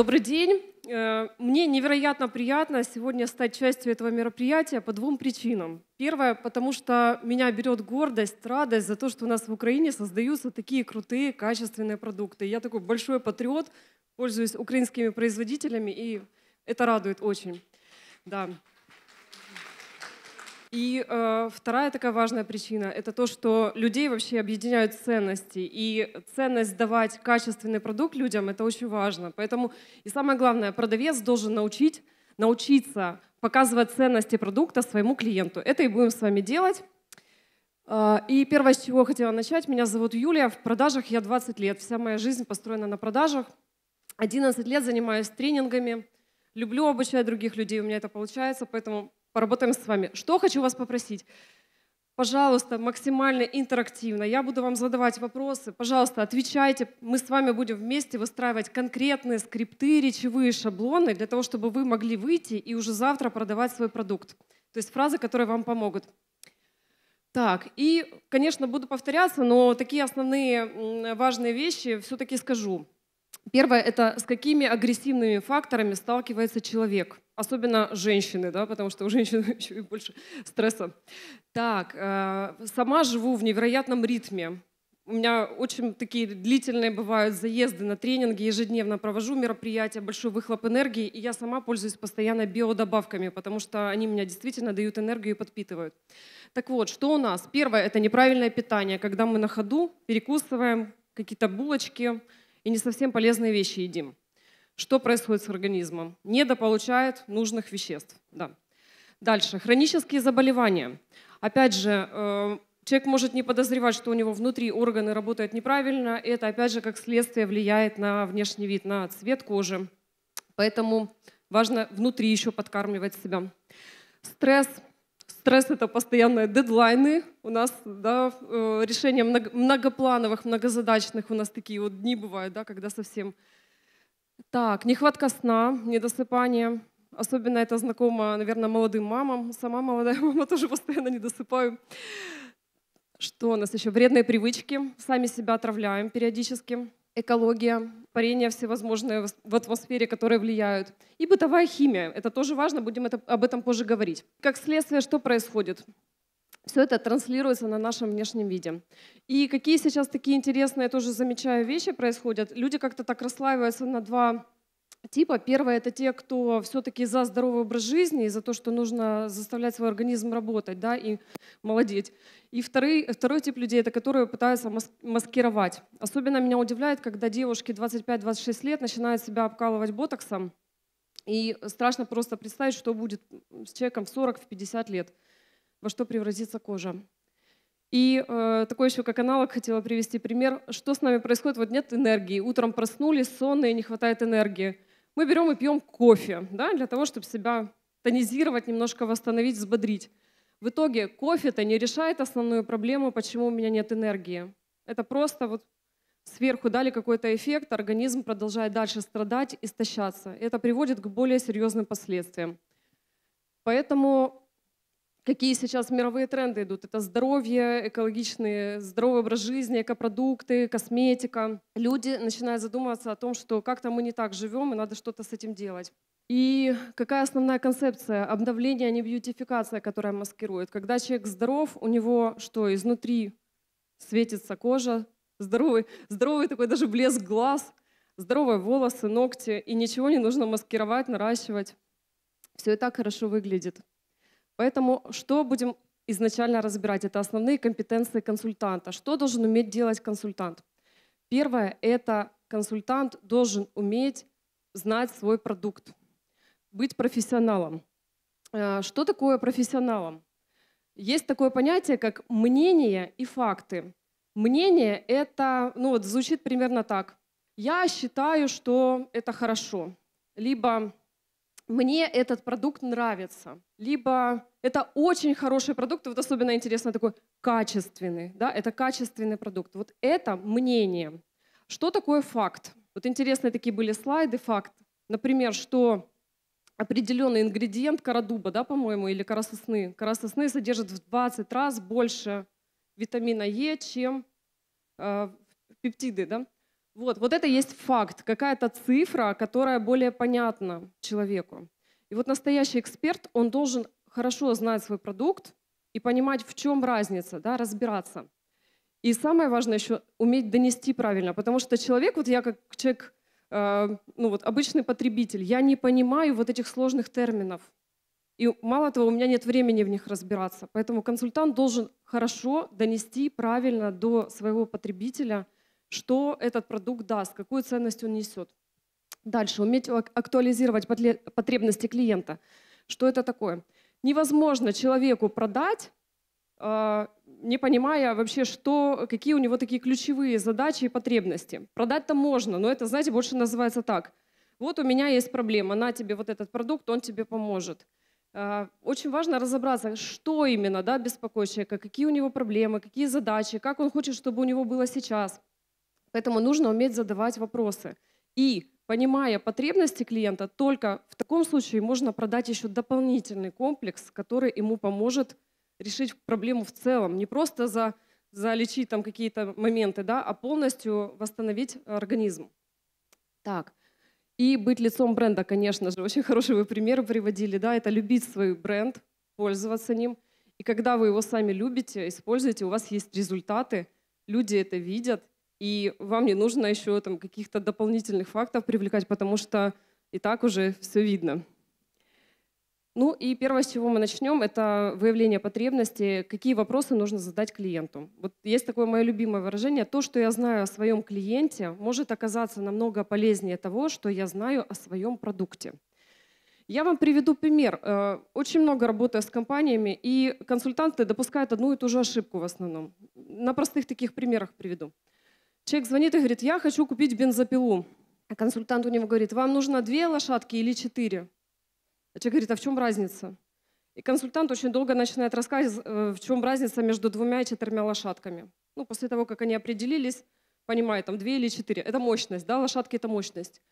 Добрый день. Э, мне невероятно приятно сегодня стать частью этого мероприятия по двум причинам. Первое, потому что меня берет гордость, радость за то, что у нас в Украине создаются такие крутые, качественные продукты. Я такой большой патриот, пользуюсь украинскими производителями, и это радует очень. Да. И э, вторая такая важная причина — это то, что людей вообще объединяют ценности. И ценность давать качественный продукт людям — это очень важно. Поэтому и самое главное, продавец должен научить, научиться показывать ценности продукта своему клиенту. Это и будем с вами делать. Э, и первое, с чего хотела начать, меня зовут Юлия, в продажах я 20 лет, вся моя жизнь построена на продажах. 11 лет занимаюсь тренингами, люблю обучать других людей, у меня это получается, поэтому поработаем с вами. Что хочу вас попросить? Пожалуйста, максимально интерактивно. Я буду вам задавать вопросы. Пожалуйста, отвечайте. Мы с вами будем вместе выстраивать конкретные скрипты, речевые шаблоны для того, чтобы вы могли выйти и уже завтра продавать свой продукт. То есть фразы, которые вам помогут. Так, и, конечно, буду повторяться, но такие основные важные вещи все-таки скажу. Первое — это с какими агрессивными факторами сталкивается человек — Особенно женщины, да, потому что у женщин еще и больше стресса. Так, э, сама живу в невероятном ритме. У меня очень такие длительные бывают заезды на тренинги, ежедневно провожу мероприятия, большой выхлоп энергии, и я сама пользуюсь постоянно биодобавками, потому что они меня действительно дают энергию и подпитывают. Так вот, что у нас? Первое – это неправильное питание, когда мы на ходу перекусываем какие-то булочки и не совсем полезные вещи едим. Что происходит с организмом? Недополучает нужных веществ. Да. Дальше. Хронические заболевания. Опять же, э, человек может не подозревать, что у него внутри органы работают неправильно. Это, опять же, как следствие влияет на внешний вид, на цвет кожи. Поэтому важно внутри еще подкармливать себя. Стресс. Стресс — это постоянные дедлайны. У нас да, э, решение многоплановых, многозадачных у нас такие вот дни бывают, да, когда совсем так, нехватка сна, недосыпание. Особенно это знакомо, наверное, молодым мамам. Сама молодая мама тоже постоянно недосыпаю. Что у нас еще? Вредные привычки. Сами себя отравляем периодически. Экология, парение всевозможные в атмосфере, которые влияют. И бытовая химия. Это тоже важно, будем это, об этом позже говорить. Как следствие, что происходит? все это транслируется на нашем внешнем виде. И какие сейчас такие интересные, я тоже замечаю, вещи происходят. Люди как-то так расслаиваются на два типа. Первое — это те, кто все-таки за здоровый образ жизни и за то, что нужно заставлять свой организм работать да, и молодеть. И второй, второй тип людей — это которые пытаются маскировать. Особенно меня удивляет, когда девушки 25-26 лет начинают себя обкалывать ботоксом. И страшно просто представить, что будет с человеком в 40-50 лет во что превратится кожа. И э, такой еще как аналог хотела привести пример. Что с нами происходит? Вот нет энергии. Утром проснулись, сонные, не хватает энергии. Мы берем и пьем кофе да, для того, чтобы себя тонизировать, немножко восстановить, взбодрить. В итоге кофе-то не решает основную проблему, почему у меня нет энергии. Это просто вот сверху дали какой-то эффект, организм продолжает дальше страдать, истощаться. Это приводит к более серьезным последствиям. Поэтому какие сейчас мировые тренды идут. Это здоровье, экологичный, здоровый образ жизни, экопродукты, косметика. Люди начинают задумываться о том, что как-то мы не так живем, и надо что-то с этим делать. И какая основная концепция Обновление, а не бьютификация, которая маскирует? Когда человек здоров, у него что, изнутри светится кожа, здоровый, здоровый такой даже блеск глаз, здоровые волосы, ногти, и ничего не нужно маскировать, наращивать. Все и так хорошо выглядит. Поэтому что будем изначально разбирать? Это основные компетенции консультанта. Что должен уметь делать консультант? Первое — это консультант должен уметь знать свой продукт, быть профессионалом. Э, что такое профессионалом? Есть такое понятие, как мнение и факты. Мнение — это, ну вот звучит примерно так. Я считаю, что это хорошо. Либо мне этот продукт нравится, либо это очень хороший продукт, вот особенно интересно такой качественный, да, это качественный продукт. Вот это мнение. Что такое факт? Вот интересные такие были слайды, факт. Например, что определенный ингредиент карадуба, да, по-моему, или карасосны. Карасосны содержит в 20 раз больше витамина Е, чем э, пептиды, да. Вот, вот это есть факт, какая-то цифра, которая более понятна человеку. И вот настоящий эксперт, он должен хорошо знать свой продукт и понимать, в чем разница, да, разбираться. И самое важное еще уметь донести правильно, потому что человек, вот я как человек, э, ну вот обычный потребитель, я не понимаю вот этих сложных терминов. И мало того, у меня нет времени в них разбираться. Поэтому консультант должен хорошо донести правильно до своего потребителя – что этот продукт даст, какую ценность он несет. Дальше, уметь актуализировать потребности клиента. Что это такое? Невозможно человеку продать, э, не понимая вообще, что, какие у него такие ключевые задачи и потребности. Продать-то можно, но это, знаете, больше называется так. Вот у меня есть проблема, на тебе вот этот продукт, он тебе поможет. Э, очень важно разобраться, что именно да, беспокоит человека, какие у него проблемы, какие задачи, как он хочет, чтобы у него было сейчас. Поэтому нужно уметь задавать вопросы. И понимая потребности клиента, только в таком случае можно продать еще дополнительный комплекс, который ему поможет решить проблему в целом. Не просто за, залечить там какие-то моменты, да, а полностью восстановить организм. Так. И быть лицом бренда, конечно же. Очень хороший вы пример приводили. Да, это любить свой бренд, пользоваться ним. И когда вы его сами любите, используете, у вас есть результаты, люди это видят, и вам не нужно еще там каких-то дополнительных фактов привлекать, потому что и так уже все видно. Ну и первое, с чего мы начнем, это выявление потребностей, какие вопросы нужно задать клиенту. Вот есть такое мое любимое выражение, то, что я знаю о своем клиенте, может оказаться намного полезнее того, что я знаю о своем продукте. Я вам приведу пример. Э, очень много работаю с компаниями, и консультанты допускают одну и ту же ошибку в основном. На простых таких примерах приведу. Человек звонит и говорит, я хочу купить бензопилу. А консультант у него говорит, вам нужно две лошадки или четыре? А человек говорит, а в чем разница? И консультант очень долго начинает рассказывать, э, в чем разница между двумя и четырьмя лошадками. Ну, после того, как они определились, понимает, там две или четыре. Это мощность, да, лошадки это мощность.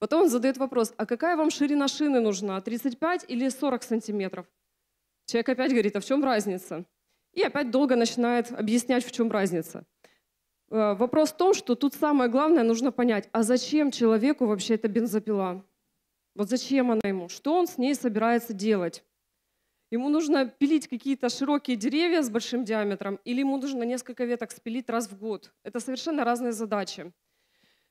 Потом он задает вопрос, а какая вам ширина шины нужна, 35 или 40 сантиметров? Человек опять говорит, а в чем разница? И опять долго начинает объяснять, в чем разница. Э, вопрос в том, что тут самое главное нужно понять, а зачем человеку вообще эта бензопила? Вот зачем она ему? Что он с ней собирается делать? Ему нужно пилить какие-то широкие деревья с большим диаметром или ему нужно несколько веток спилить раз в год? Это совершенно разные задачи.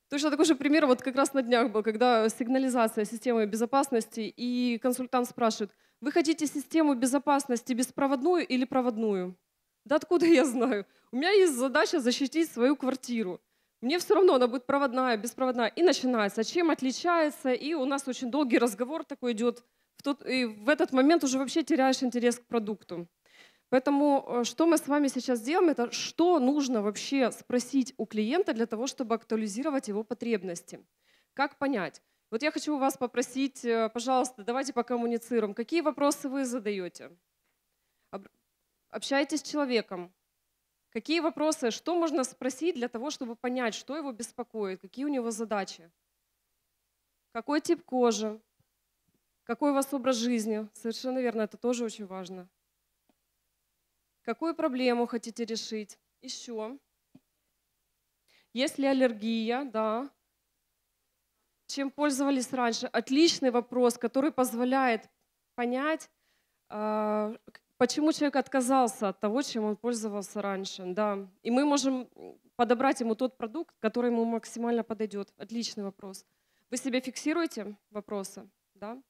Точно такой же пример вот как раз на днях был, когда сигнализация системы безопасности, и консультант спрашивает, вы хотите систему безопасности беспроводную или проводную? Да откуда я знаю? У меня есть задача защитить свою квартиру. Мне все равно она будет проводная, беспроводная. И начинается, чем отличается. И у нас очень долгий разговор такой идет. В тот, и в этот момент уже вообще теряешь интерес к продукту. Поэтому э, что мы с вами сейчас делаем, это что нужно вообще спросить у клиента для того, чтобы актуализировать его потребности. Как понять? Вот я хочу у вас попросить, э, пожалуйста, давайте покоммуницируем. Какие вопросы вы задаете? Общайтесь с человеком. Какие вопросы, что можно спросить для того, чтобы понять, что его беспокоит, какие у него задачи? Какой тип кожи? Какой у вас образ жизни? Совершенно верно, это тоже очень важно. Какую проблему хотите решить? Еще. Есть ли аллергия? Да. Чем пользовались раньше? Отличный вопрос, который позволяет понять, а, почему человек отказался от того, чем он пользовался раньше. Да. И мы можем подобрать ему тот продукт, который ему максимально подойдет. Отличный вопрос. Вы себе фиксируете вопросы? Да?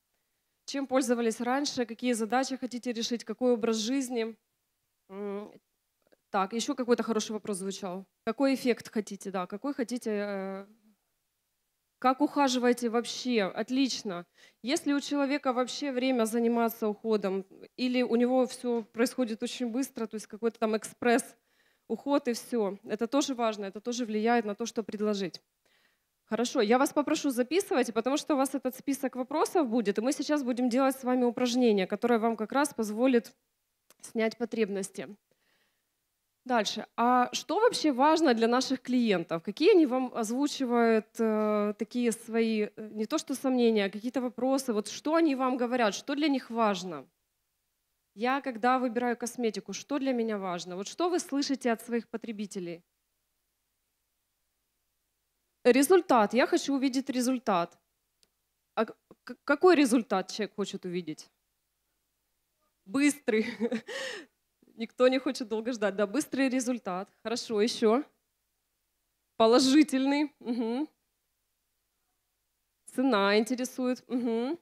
Чем пользовались раньше? Какие задачи хотите решить? Какой образ жизни? Так, еще какой-то хороший вопрос звучал. Какой эффект хотите? Да, какой хотите э, как ухаживаете вообще? Отлично. Если у человека вообще время заниматься уходом, или у него все происходит очень быстро, то есть какой-то там экспресс уход и все, это тоже важно, это тоже влияет на то, что предложить. Хорошо, я вас попрошу записывать, потому что у вас этот список вопросов будет, и мы сейчас будем делать с вами упражнение, которое вам как раз позволит снять потребности. Дальше. А что вообще важно для наших клиентов? Какие они вам озвучивают э, такие свои, э, не то что сомнения, а какие-то вопросы? Вот что они вам говорят, что для них важно? Я, когда выбираю косметику, что для меня важно? Вот что вы слышите от своих потребителей? Результат. Я хочу увидеть результат. А какой результат человек хочет увидеть? Быстрый. Никто не хочет долго ждать. Да, быстрый результат. Хорошо, еще. Положительный. Угу. Цена интересует. Угу.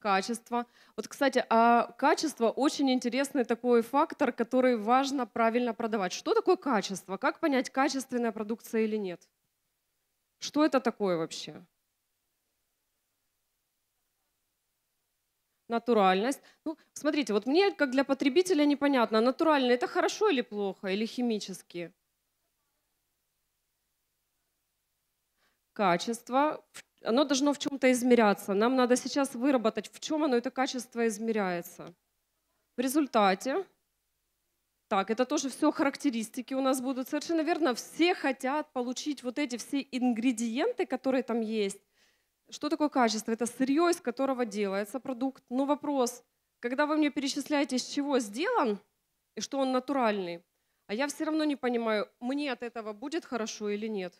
Качество. Вот, кстати, а качество очень интересный такой фактор, который важно правильно продавать. Что такое качество? Как понять, качественная продукция или нет? Что это такое вообще? натуральность. Ну, смотрите, вот мне как для потребителя непонятно, а натуральный это хорошо или плохо, или химически? Качество, оно должно в чем-то измеряться. Нам надо сейчас выработать, в чем оно, это качество измеряется. В результате, так, это тоже все характеристики у нас будут. Совершенно верно, все хотят получить вот эти все ингредиенты, которые там есть, что такое качество? Это сырье, из которого делается продукт. Но вопрос, когда вы мне перечисляете, из чего сделан и что он натуральный, а я все равно не понимаю, мне от этого будет хорошо или нет.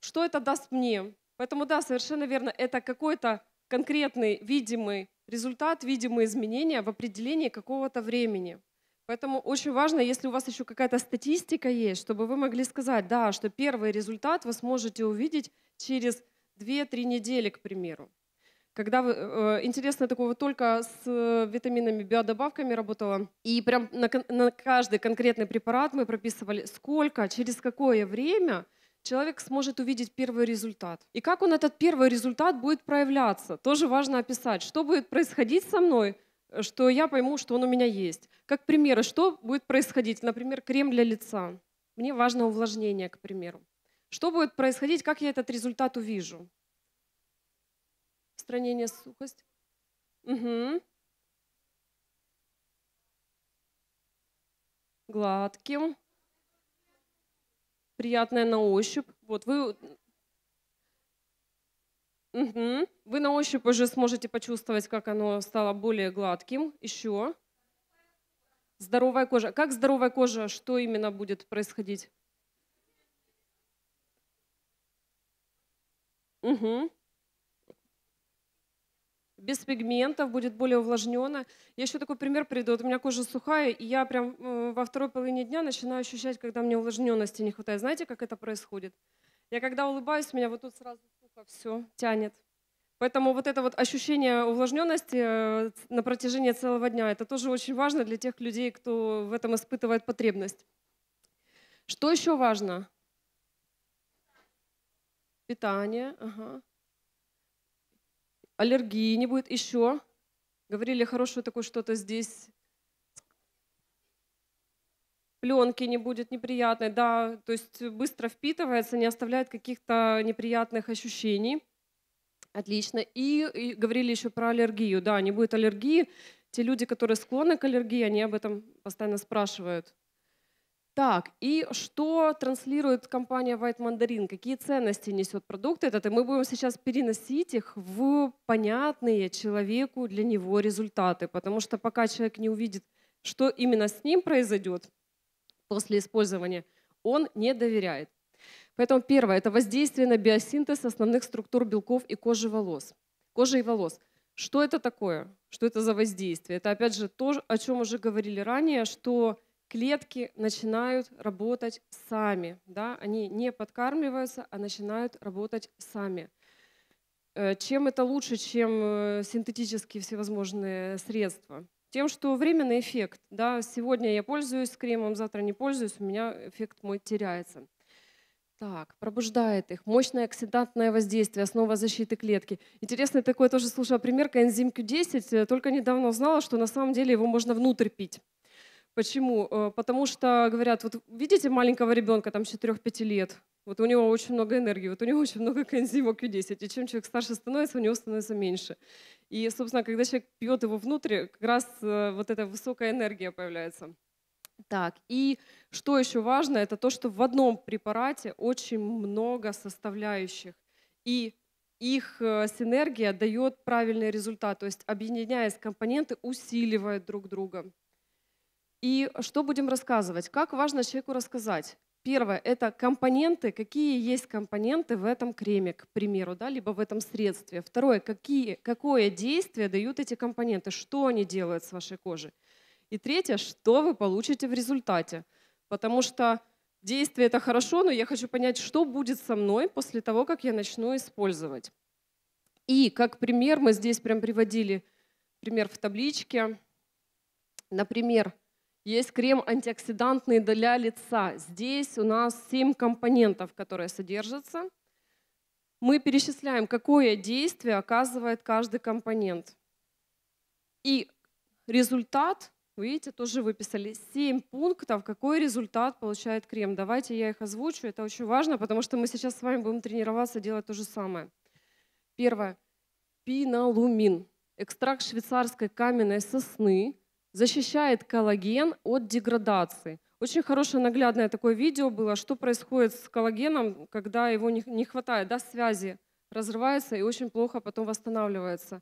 Что это даст мне? Поэтому да, совершенно верно, это какой-то конкретный, видимый результат, видимые изменения в определении какого-то времени. Поэтому очень важно, если у вас еще какая-то статистика есть, чтобы вы могли сказать, да, что первый результат вы сможете увидеть через 2-3 недели, к примеру. Когда вы, э, э, интересно, такого только с э, витаминами, биодобавками работала. И прям на, на каждый конкретный препарат мы прописывали, сколько, через какое время человек сможет увидеть первый результат. И как он этот первый результат будет проявляться, тоже важно описать. Что будет происходить со мной, что я пойму, что он у меня есть. Как примеры, что будет происходить, например, крем для лица. Мне важно увлажнение, к примеру. Что будет происходить, как я этот результат увижу? Устранение сухость. Угу. Гладким. Приятное на ощупь. Вот вы... Угу. Вы на ощупь уже сможете почувствовать, как оно стало более гладким. Еще. Здоровая кожа. Как здоровая кожа? Что именно будет происходить? Угу. Без пигментов, будет более увлажненно. Я еще такой пример приведу. Вот у меня кожа сухая, и я прям э, во второй половине дня начинаю ощущать, когда мне увлажненности не хватает. Знаете, как это происходит? Я когда улыбаюсь, меня вот тут сразу сухо все тянет. Поэтому вот это вот ощущение увлажненности э, на протяжении целого дня, это тоже очень важно для тех людей, кто в этом испытывает потребность. Что еще важно? питание, ага. аллергии не будет еще. Говорили хорошее такое что-то здесь. Пленки не будет неприятной, да, то есть быстро впитывается, не оставляет каких-то неприятных ощущений. Отлично. И, и говорили еще про аллергию. Да, не будет аллергии. Те люди, которые склонны к аллергии, они об этом постоянно спрашивают. Так, и что транслирует компания White Mandarin? Какие ценности несет продукт этот? И мы будем сейчас переносить их в понятные человеку для него результаты, потому что пока человек не увидит, что именно с ним произойдет после использования, он не доверяет. Поэтому первое – это воздействие на биосинтез основных структур белков и кожи волос. Кожи и волос. Что это такое? Что это за воздействие? Это опять же то, о чем уже говорили ранее, что клетки начинают работать сами. Да? Они не подкармливаются, а начинают работать сами. Э, чем это лучше, чем э, синтетические всевозможные средства? Тем, что временный эффект. Да? Сегодня я пользуюсь кремом, завтра не пользуюсь, у меня эффект мой теряется. Так, пробуждает их. Мощное оксидантное воздействие, основа защиты клетки. Интересно, такое тоже слушала примерка энзим Q10. Э, только недавно узнала, что на самом деле его можно внутрь пить. Почему? Э, потому что говорят, вот видите маленького ребенка, там 4-5 лет, вот у него очень много энергии, вот у него очень много коэнзима Q10, и чем человек старше становится, у него становится меньше. И, собственно, когда человек пьет его внутрь, как раз э, вот эта высокая энергия появляется. Так, и что еще важно, это то, что в одном препарате очень много составляющих. И их э, синергия дает правильный результат, то есть объединяясь компоненты усиливают друг друга. И что будем рассказывать? Как важно человеку рассказать? Первое – это компоненты, какие есть компоненты в этом креме, к примеру, да, либо в этом средстве. Второе – какие, какое действие дают эти компоненты, что они делают с вашей кожей. И третье – что вы получите в результате. Потому что действие – это хорошо, но я хочу понять, что будет со мной после того, как я начну использовать. И как пример мы здесь прям приводили пример в табличке. Например, есть крем антиоксидантный для лица. Здесь у нас 7 компонентов, которые содержатся. Мы перечисляем, какое действие оказывает каждый компонент. И результат, вы видите, тоже выписали 7 пунктов, какой результат получает крем. Давайте я их озвучу, это очень важно, потому что мы сейчас с вами будем тренироваться делать то же самое. Первое. Пиналумин. Экстракт швейцарской каменной сосны, защищает коллаген от деградации. Очень хорошее наглядное такое видео было, что происходит с коллагеном, когда его не хватает, да, связи разрывается и очень плохо потом восстанавливается.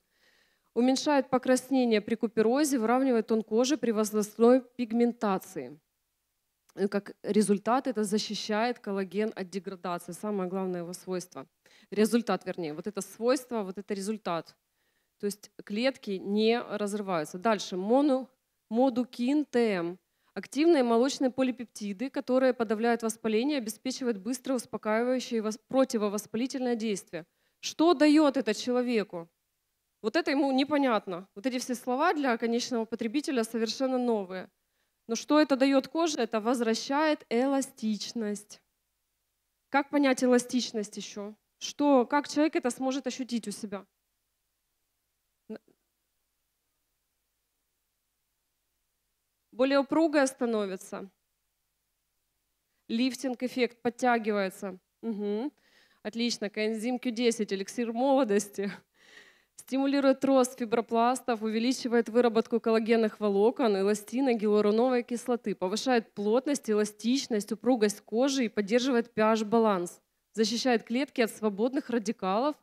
Уменьшает покраснение при куперозе, выравнивает тон кожи при возрастной пигментации. И как результат это защищает коллаген от деградации, самое главное его свойство. Результат, вернее, вот это свойство, вот это результат. То есть клетки не разрываются. Дальше моно модукин ТМ. Активные молочные полипептиды, которые подавляют воспаление, обеспечивают быстро успокаивающее и противовоспалительное действие. Что дает это человеку? Вот это ему непонятно. Вот эти все слова для конечного потребителя совершенно новые. Но что это дает коже? Это возвращает эластичность. Как понять эластичность еще? Что, как человек это сможет ощутить у себя? более упругая становится. Лифтинг-эффект подтягивается. Угу. Отлично, коэнзим Q10, эликсир молодости. Стимулирует рост фибропластов, увеличивает выработку коллагенных волокон, эластина, гиалуроновой кислоты, повышает плотность, эластичность, упругость кожи и поддерживает pH-баланс. Защищает клетки от свободных радикалов,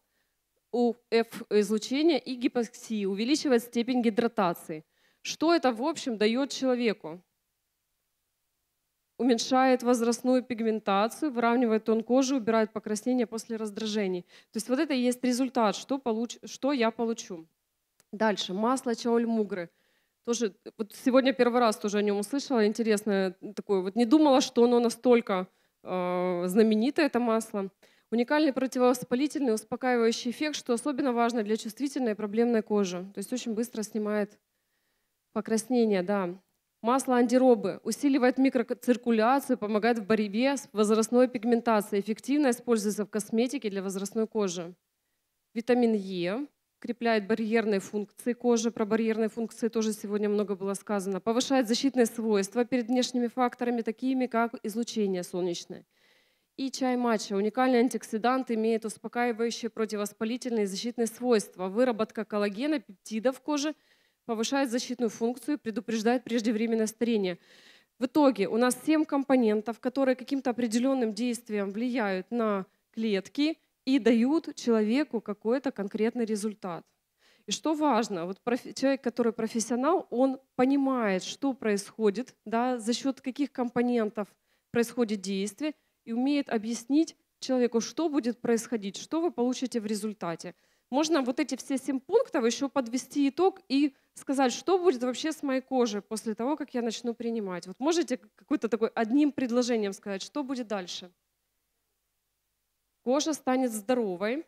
УФ-излучения и гипоксии, увеличивает степень гидратации – что это, в общем, дает человеку? уменьшает возрастную пигментацию, выравнивает тон кожи, убирает покраснение после раздражений. То есть вот это и есть результат, что, получ, что я получу. Дальше, масло чаоль-мугры. Тоже, вот сегодня первый раз тоже о нем услышала, интересное такое, вот не думала, что оно настолько э, знаменито, это масло. Уникальный противовоспалительный, успокаивающий эффект, что особенно важно для чувствительной и проблемной кожи. То есть очень быстро снимает Покраснение, да. Масло антиробы усиливает микроциркуляцию, помогает в борьбе с возрастной пигментацией. Эффективно используется в косметике для возрастной кожи. Витамин Е укрепляет барьерные функции кожи. Про барьерные функции тоже сегодня много было сказано. Повышает защитные свойства перед внешними факторами, такими как излучение солнечное. И чай матча. Уникальный антиоксидант имеет успокаивающие противовоспалительные и защитные свойства. Выработка коллагена, пептидов кожи – повышает защитную функцию, предупреждает преждевременное старение. В итоге у нас 7 компонентов, которые каким-то определенным действием влияют на клетки и дают человеку какой-то конкретный результат. И что важно, вот человек, который профессионал, он понимает, что происходит, да, за счет каких компонентов происходит действие, и умеет объяснить человеку, что будет происходить, что вы получите в результате. Можно вот эти все семь пунктов еще подвести итог и сказать, что будет вообще с моей кожей после того, как я начну принимать. Вот можете какой-то такой одним предложением сказать, что будет дальше? Кожа станет здоровой,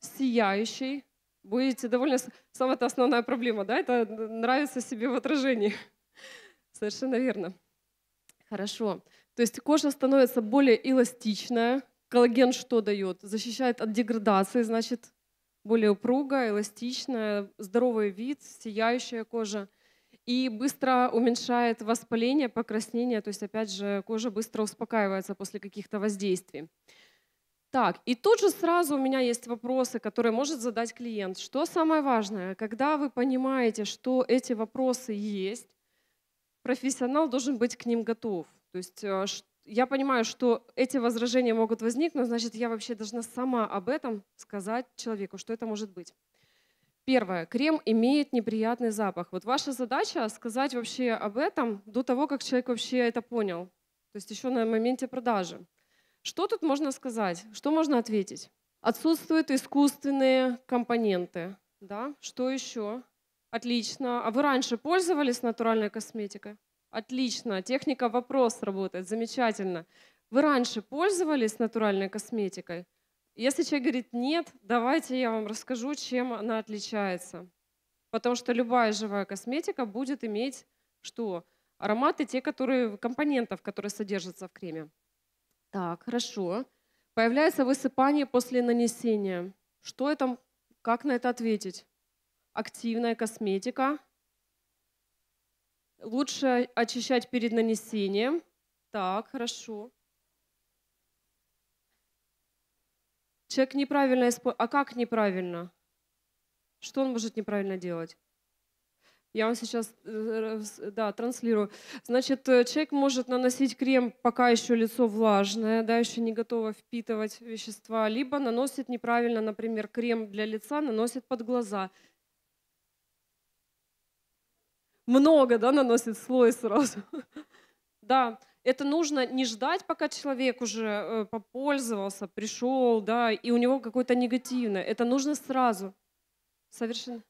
сияющей, будете довольно... Самая-то основная проблема, да, это нравится себе в отражении. Совершенно верно. Хорошо. То есть кожа становится более эластичная. Коллаген что дает? Защищает от деградации, значит, более упругая, эластичная, здоровый вид, сияющая кожа. И быстро уменьшает воспаление, покраснение, то есть, опять же, кожа быстро успокаивается после каких-то воздействий. Так, и тут же сразу у меня есть вопросы, которые может задать клиент. Что самое важное, когда вы понимаете, что эти вопросы есть, профессионал должен быть к ним готов. То есть э, я понимаю, что эти возражения могут возникнуть, значит, я вообще должна сама об этом сказать человеку, что это может быть. Первое. Крем имеет неприятный запах. Вот ваша задача сказать вообще об этом до того, как человек вообще это понял. То есть еще на моменте продажи. Что тут можно сказать? Что можно ответить? Отсутствуют искусственные компоненты. Да? Что еще? Отлично. А вы раньше пользовались натуральной косметикой? Отлично, техника вопрос работает, замечательно. Вы раньше пользовались натуральной косметикой? Если человек говорит «нет», давайте я вам расскажу, чем она отличается. Потому что любая живая косметика будет иметь что? Ароматы, те, которые, компонентов, которые содержатся в креме. Так, хорошо. Появляется высыпание после нанесения. Что это, как на это ответить? Активная косметика – Лучше очищать перед нанесением. Так, хорошо. Человек неправильно использует. А как неправильно? Что он может неправильно делать? Я вам сейчас э, э, да, транслирую. Значит, э, человек может наносить крем, пока еще лицо влажное, да, еще не готово впитывать вещества, либо наносит неправильно, например, крем для лица наносит под глаза много да, наносит слой сразу. Да, это нужно не ждать, пока человек уже э, попользовался, пришел, да, и у него какое-то негативное. Это нужно сразу. Совершенно.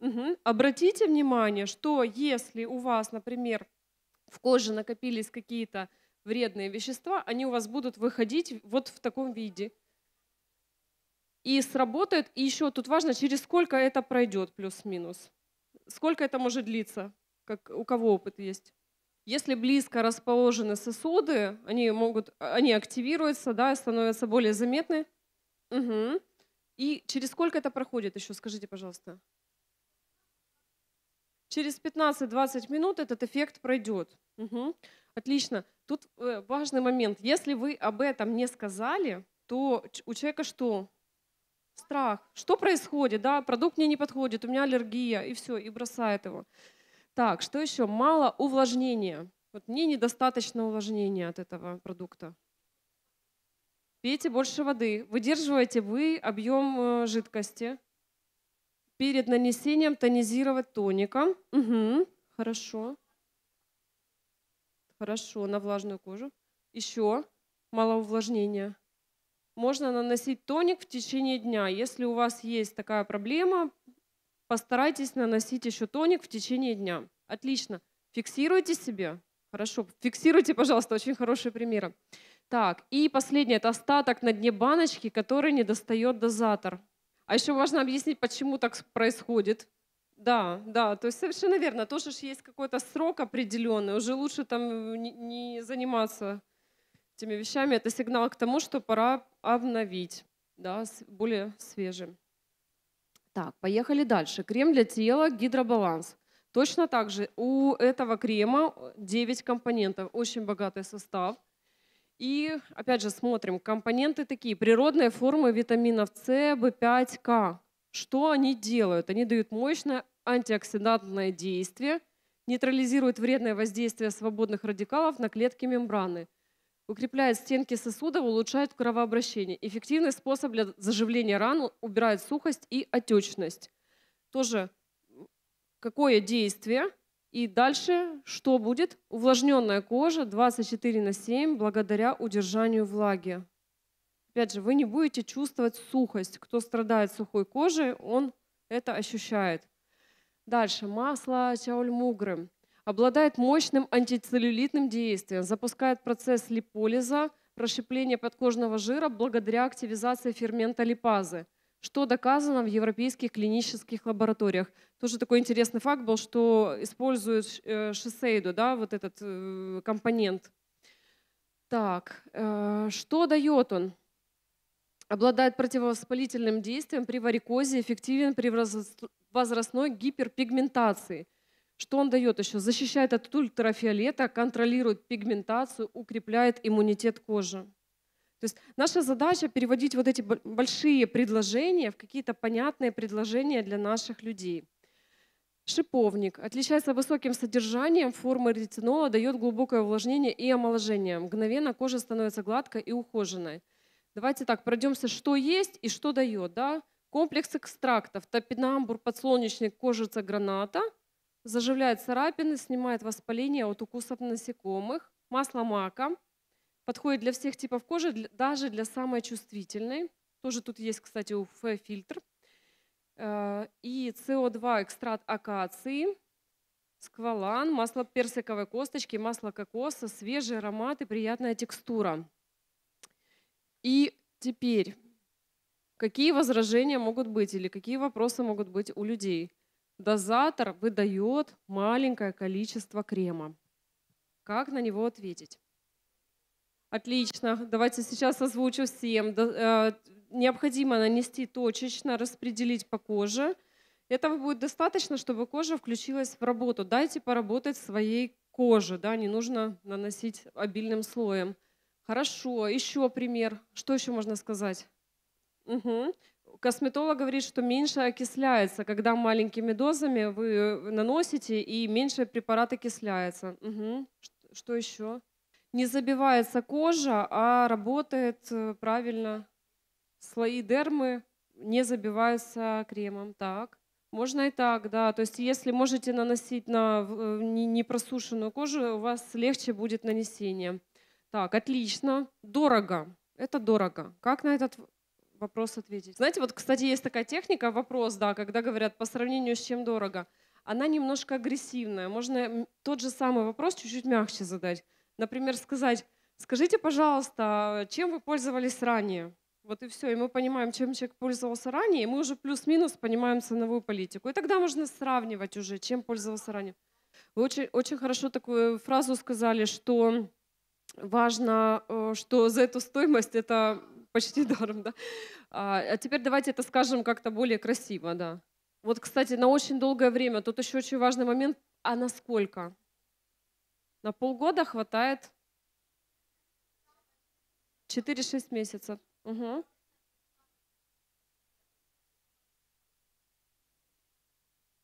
Угу. Обратите внимание, что если у вас, например, в коже накопились какие-то вредные вещества, они у вас будут выходить вот в таком виде. И сработают. и еще тут важно, через сколько это пройдет плюс-минус сколько это может длиться? Как, у кого опыт есть? Если близко расположены сосуды, они, могут, они активируются, да, становятся более заметны. Угу. И через сколько это проходит еще, скажите, пожалуйста? Через 15-20 минут этот эффект пройдет. Угу. Отлично. Тут э, важный момент. Если вы об этом не сказали, то у человека что? страх. Что происходит, да, продукт мне не подходит, у меня аллергия, и все, и бросает его. Так, что еще? Мало увлажнения. Вот мне недостаточно увлажнения от этого продукта. Пейте больше воды. Выдерживаете вы объем э, жидкости. Перед нанесением тонизировать тоником. Угу, хорошо. Хорошо, на влажную кожу. Еще мало увлажнения можно наносить тоник в течение дня. Если у вас есть такая проблема, постарайтесь наносить еще тоник в течение дня. Отлично. Фиксируйте себе. Хорошо. Фиксируйте, пожалуйста, очень хорошие примеры. Так, и последнее, это остаток на дне баночки, который не достает дозатор. А еще важно объяснить, почему так происходит. Да, да, то есть совершенно верно. Тоже есть какой-то срок определенный, уже лучше там э, не заниматься этими вещами, это сигнал к тому, что пора обновить, да, более свежим. Так, поехали дальше. Крем для тела «Гидробаланс». Точно так же у этого крема 9 компонентов, очень богатый состав. И опять же смотрим, компоненты такие, природные формы витаминов С, В5, К. Что они делают? Они дают мощное антиоксидантное действие, нейтрализируют вредное воздействие свободных радикалов на клетки мембраны – укрепляет стенки сосудов, улучшает кровообращение. Эффективный способ для заживления ран, убирает сухость и отечность. Тоже какое действие? И дальше что будет? Увлажненная кожа 24 на 7 благодаря удержанию влаги. Опять же, вы не будете чувствовать сухость. Кто страдает сухой кожей, он это ощущает. Дальше масло чаульмугры обладает мощным антицеллюлитным действием, запускает процесс липолиза, расщепления подкожного жира благодаря активизации фермента липазы, что доказано в европейских клинических лабораториях. Тоже такой интересный факт был, что используют э, шисейду, да, вот этот э, компонент. Так, э, что дает он? Обладает противовоспалительным действием при варикозе, эффективен при возрастной гиперпигментации. Что он дает еще? Защищает от ультрафиолета, контролирует пигментацию, укрепляет иммунитет кожи. То есть наша задача переводить вот эти большие предложения в какие-то понятные предложения для наших людей. Шиповник отличается высоким содержанием формы ретинола, дает глубокое увлажнение и омоложение. Мгновенно кожа становится гладкой и ухоженной. Давайте так, пройдемся, что есть и что дает. Да? Комплекс экстрактов, топинамбур, подсолнечник, кожица, граната – заживляет царапины, снимает воспаление от укусов насекомых. Масло мака подходит для всех типов кожи, даже для самой чувствительной. Тоже тут есть, кстати, УФ-фильтр. Э, и СО2 экстракт акации, сквалан, масло персиковой косточки, масло кокоса, свежий аромат и приятная текстура. И теперь, какие возражения могут быть или какие вопросы могут быть у людей? дозатор выдает маленькое количество крема. Как на него ответить? Отлично. Давайте сейчас озвучу всем. Э, необходимо нанести точечно, распределить по коже. Этого будет достаточно, чтобы кожа включилась в работу. Дайте поработать своей коже, да, не нужно наносить обильным слоем. Хорошо, еще пример. Что еще можно сказать? Угу. Косметолог говорит, что меньше окисляется, когда маленькими дозами вы наносите, и меньше препарат окисляется. Угу. Что еще? Не забивается кожа, а работает э, правильно. Слои дермы не забиваются кремом. Так. Можно и так, да. То есть если можете наносить на э, непросушенную кожу, у вас легче будет нанесение. Так, отлично. Дорого. Это дорого. Как на этот вопрос ответить. Знаете, вот, кстати, есть такая техника, вопрос, да, когда говорят по сравнению с чем дорого. Она немножко агрессивная. Можно тот же самый вопрос чуть-чуть мягче задать. Например, сказать, скажите, пожалуйста, чем вы пользовались ранее? Вот и все. И мы понимаем, чем человек пользовался ранее, и мы уже плюс-минус понимаем ценовую политику. И тогда можно сравнивать уже, чем пользовался ранее. Вы очень, очень хорошо такую фразу сказали, что важно, э, что за эту стоимость это почти даром, да. А, а теперь давайте это скажем как-то более красиво, да. Вот, кстати, на очень долгое время, тут еще очень важный момент, а на сколько? На полгода хватает 4-6 месяцев. Угу.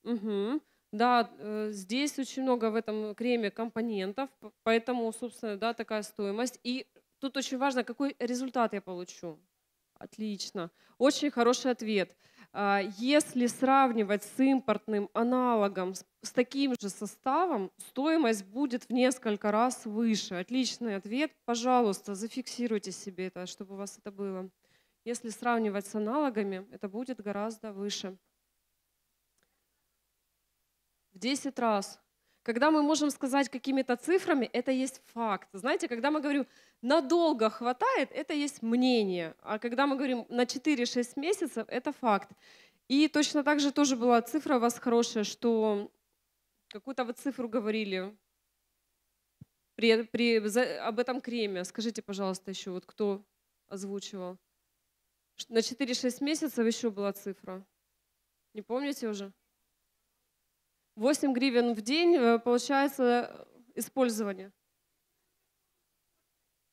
Угу. Да, э, здесь очень много в этом креме компонентов, поэтому, собственно, да, такая стоимость. И Тут очень важно, какой результат я получу. Отлично. Очень хороший ответ. А, если сравнивать с импортным аналогом с таким же составом, стоимость будет в несколько раз выше. Отличный ответ. Пожалуйста, зафиксируйте себе это, чтобы у вас это было. Если сравнивать с аналогами, это будет гораздо выше. В 10 раз когда мы можем сказать какими-то цифрами, это есть факт. Знаете, когда мы говорим «надолго хватает», это есть мнение. А когда мы говорим «на 4-6 месяцев», это факт. И точно так же тоже была цифра у вас хорошая, что какую-то вот цифру говорили при, при, за, об этом креме. Скажите, пожалуйста, еще вот кто озвучивал. На 4-6 месяцев еще была цифра. Не помните уже? 8 гривен в день э, получается использование.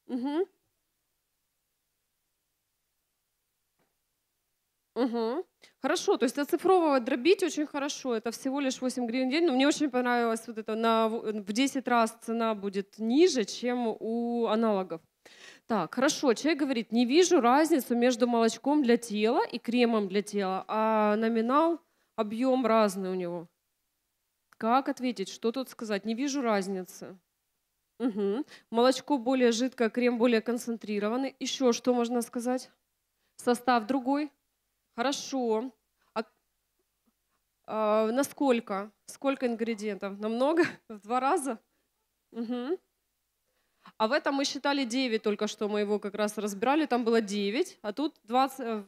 Угу. Угу. Хорошо, то есть оцифровывать, дробить очень хорошо. Это всего лишь 8 гривен в день. Но мне очень понравилось вот это. На, в 10 раз цена будет ниже, чем у аналогов. Так, хорошо. Человек говорит, не вижу разницу между молочком для тела и кремом для тела, а номинал, объем разный у него. Как ответить? Что тут сказать? Не вижу разницы. Угу. Молочко более жидкое, крем более концентрированный. Еще что можно сказать? Состав другой? Хорошо. А, а, насколько? Сколько ингредиентов? Намного? В два раза? Угу. А в этом мы считали 9, только что мы его как раз разбирали, там было 9, а тут 20,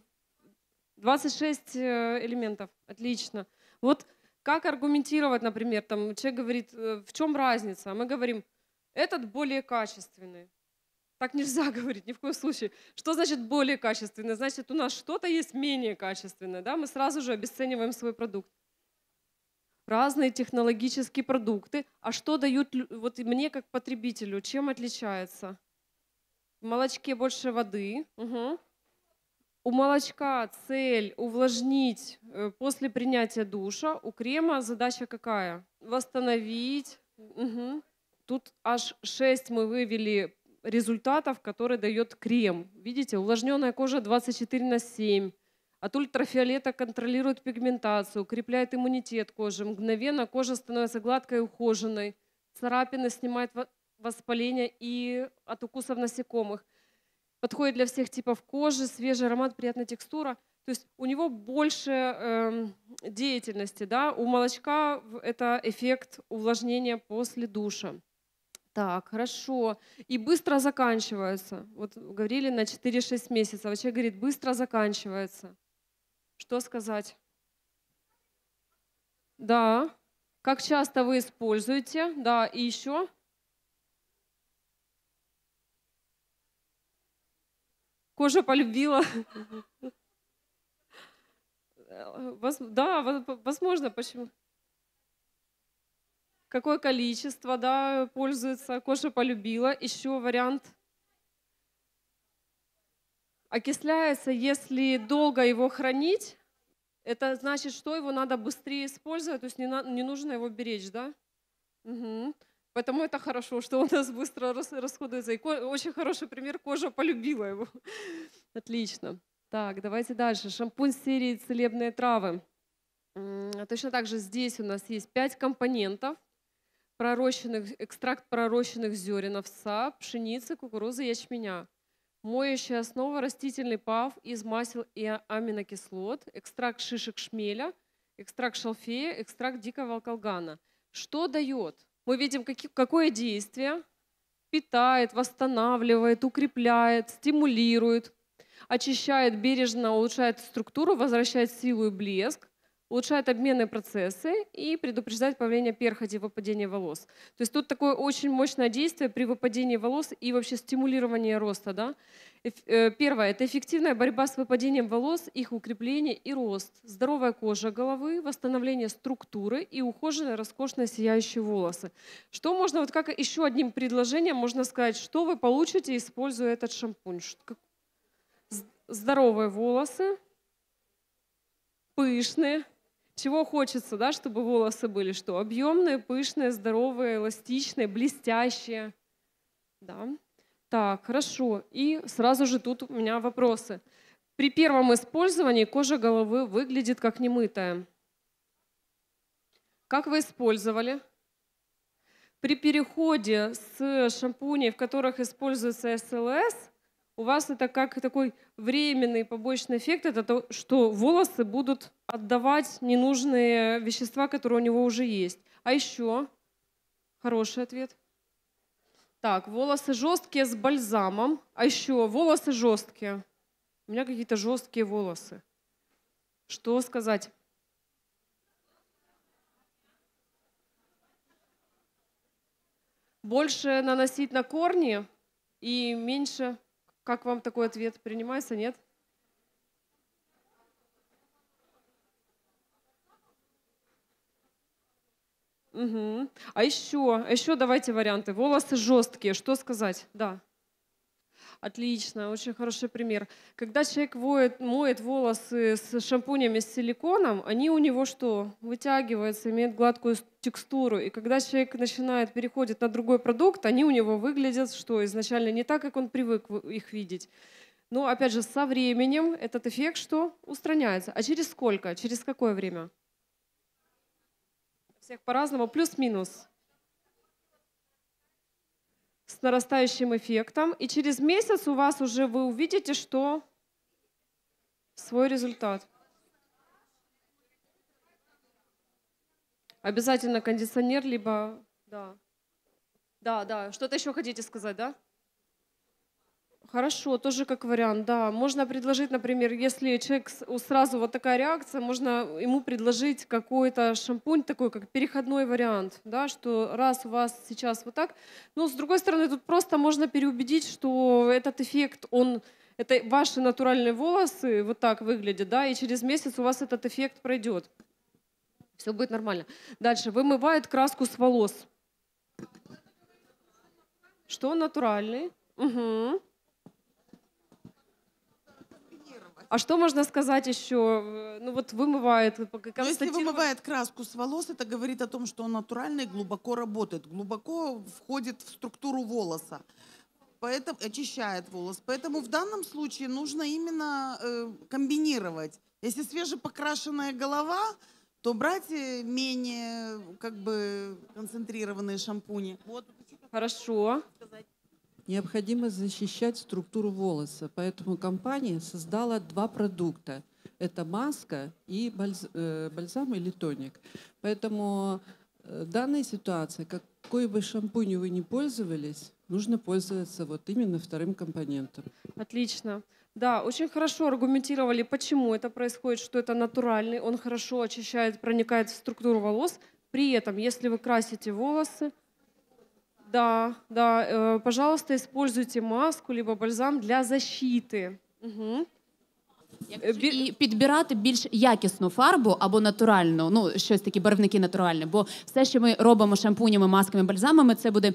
26 э, э, элементов. Отлично. Вот как аргументировать, например, там человек говорит, э, в чем разница? А мы говорим, этот более качественный. Так нельзя говорить ни в коем случае. Что значит более качественный? Значит, у нас что-то есть менее качественное. Да? Мы сразу же обесцениваем свой продукт. Разные технологические продукты. А что дают вот мне как потребителю? Чем отличается? В молочке больше воды. Угу. У молочка цель увлажнить э, после принятия душа. У крема задача какая? Восстановить. Угу. Тут аж 6 мы вывели результатов, которые дает крем. Видите, увлажненная кожа 24 на 7. От ультрафиолета контролирует пигментацию, укрепляет иммунитет кожи. Мгновенно кожа становится гладкой и ухоженной. Царапины снимает воспаление и от укусов насекомых – подходит для всех типов кожи, свежий аромат, приятная текстура. То есть у него больше э, деятельности. Да? У молочка это эффект увлажнения после душа. Так, хорошо. И быстро заканчивается. Вот говорили на 4-6 месяцев. А человек говорит, быстро заканчивается. Что сказать? Да. Как часто вы используете? Да, и еще? Кожа полюбила. Э, да, возможно, почему. Какое количество, да, пользуется, кожа полюбила. Еще вариант. Окисляется, если долго его хранить, это значит, что его надо быстрее использовать, то есть не, на, не нужно его беречь, да? Угу. Поэтому это хорошо, что у нас быстро расходуется. И очень хороший пример, кожа полюбила его. Отлично. Так, давайте дальше. Шампунь серии «Целебные травы». Точно так же здесь у нас есть пять компонентов. Пророщенных, экстракт пророщенных зерен овса, пшеницы, кукурузы, ячменя. Моющая основа – растительный пав из масел и аминокислот, экстракт шишек шмеля, экстракт шалфея, экстракт дикого алкалгана. Что дает? мы видим, какое действие питает, восстанавливает, укрепляет, стимулирует, очищает бережно, улучшает структуру, возвращает силу и блеск, улучшает обменные процессы и предупреждает появление перхоти и выпадения волос. То есть тут такое очень мощное действие при выпадении волос и вообще стимулировании роста. Да? Э, первое – это эффективная борьба с выпадением волос, их укрепление и рост, здоровая кожа головы, восстановление структуры и ухоженные, роскошные, сияющие волосы. Что можно, вот как еще одним предложением можно сказать, что вы получите, используя этот шампунь? Здоровые волосы, пышные, чего хочется, да, чтобы волосы были? Что? Объемные, пышные, здоровые, эластичные, блестящие. Да. Так, хорошо. И сразу же тут у меня вопросы. При первом использовании кожа головы выглядит как немытая. Как вы использовали? При переходе с шампуней, в которых используется СЛС, у вас это как такой временный побочный эффект, это то, что волосы будут отдавать ненужные вещества, которые у него уже есть. А еще хороший ответ. Так, волосы жесткие с бальзамом. А еще волосы жесткие. У меня какие-то жесткие волосы. Что сказать? Больше наносить на корни и меньше как вам такой ответ? Принимается, нет? Угу. А еще, а еще давайте варианты. Волосы жесткие. Что сказать? Да. Отлично, очень хороший пример. Когда человек воет, моет волосы с шампунями с силиконом, они у него что? Вытягиваются, имеют гладкую текстуру. И когда человек начинает, переходит на другой продукт, они у него выглядят что? Изначально не так, как он привык их видеть. Но опять же, со временем этот эффект что? Устраняется. А через сколько? Через какое время? Всех по-разному, плюс-минус с нарастающим эффектом. И через месяц у вас уже вы увидите, что свой результат. Обязательно кондиционер, либо... Да, да, да. Что-то еще хотите сказать, да? Хорошо, тоже как вариант, да. Можно предложить, например, если человек сразу вот такая реакция, можно ему предложить какой-то шампунь такой, как переходной вариант, да, что раз у вас сейчас вот так. Но с другой стороны, тут просто можно переубедить, что этот эффект, он это ваши натуральные волосы вот так выглядят, да, и через месяц у вас этот эффект пройдет. Все будет нормально. Дальше. Вымывает краску с волос. Что натуральный? Угу. А что можно сказать еще? Э, ну вот вымывает. Э, ну, если вымывает краску с волос, это говорит о том, что он натуральный, глубоко работает, глубоко входит в структуру волоса. Поэтому очищает волос. Поэтому в данном случае нужно именно э, комбинировать. Если свежепокрашенная голова, то брать э, менее как бы концентрированные шампуни. Вот. Хорошо. Сказать необходимо защищать структуру волоса. Поэтому компания создала два продукта. Это маска и бальз, э, бальзам или тоник. Поэтому в э, данной ситуации, какой бы шампунь вы ни пользовались, нужно пользоваться вот именно вторым компонентом. Отлично. Да, очень хорошо аргументировали, почему это происходит, что это натуральный, он хорошо очищает, проникает в структуру волос. При этом, если вы красите волосы, Да, да. Е, пожалуйста, используйте маску либо бальзам для защиты. Угу. і підбирати більш якісну фарбу або натуральну, ну щось такі барвники натуральні, бо все, що ми робимо шампунями, масками, бальзамами, це буде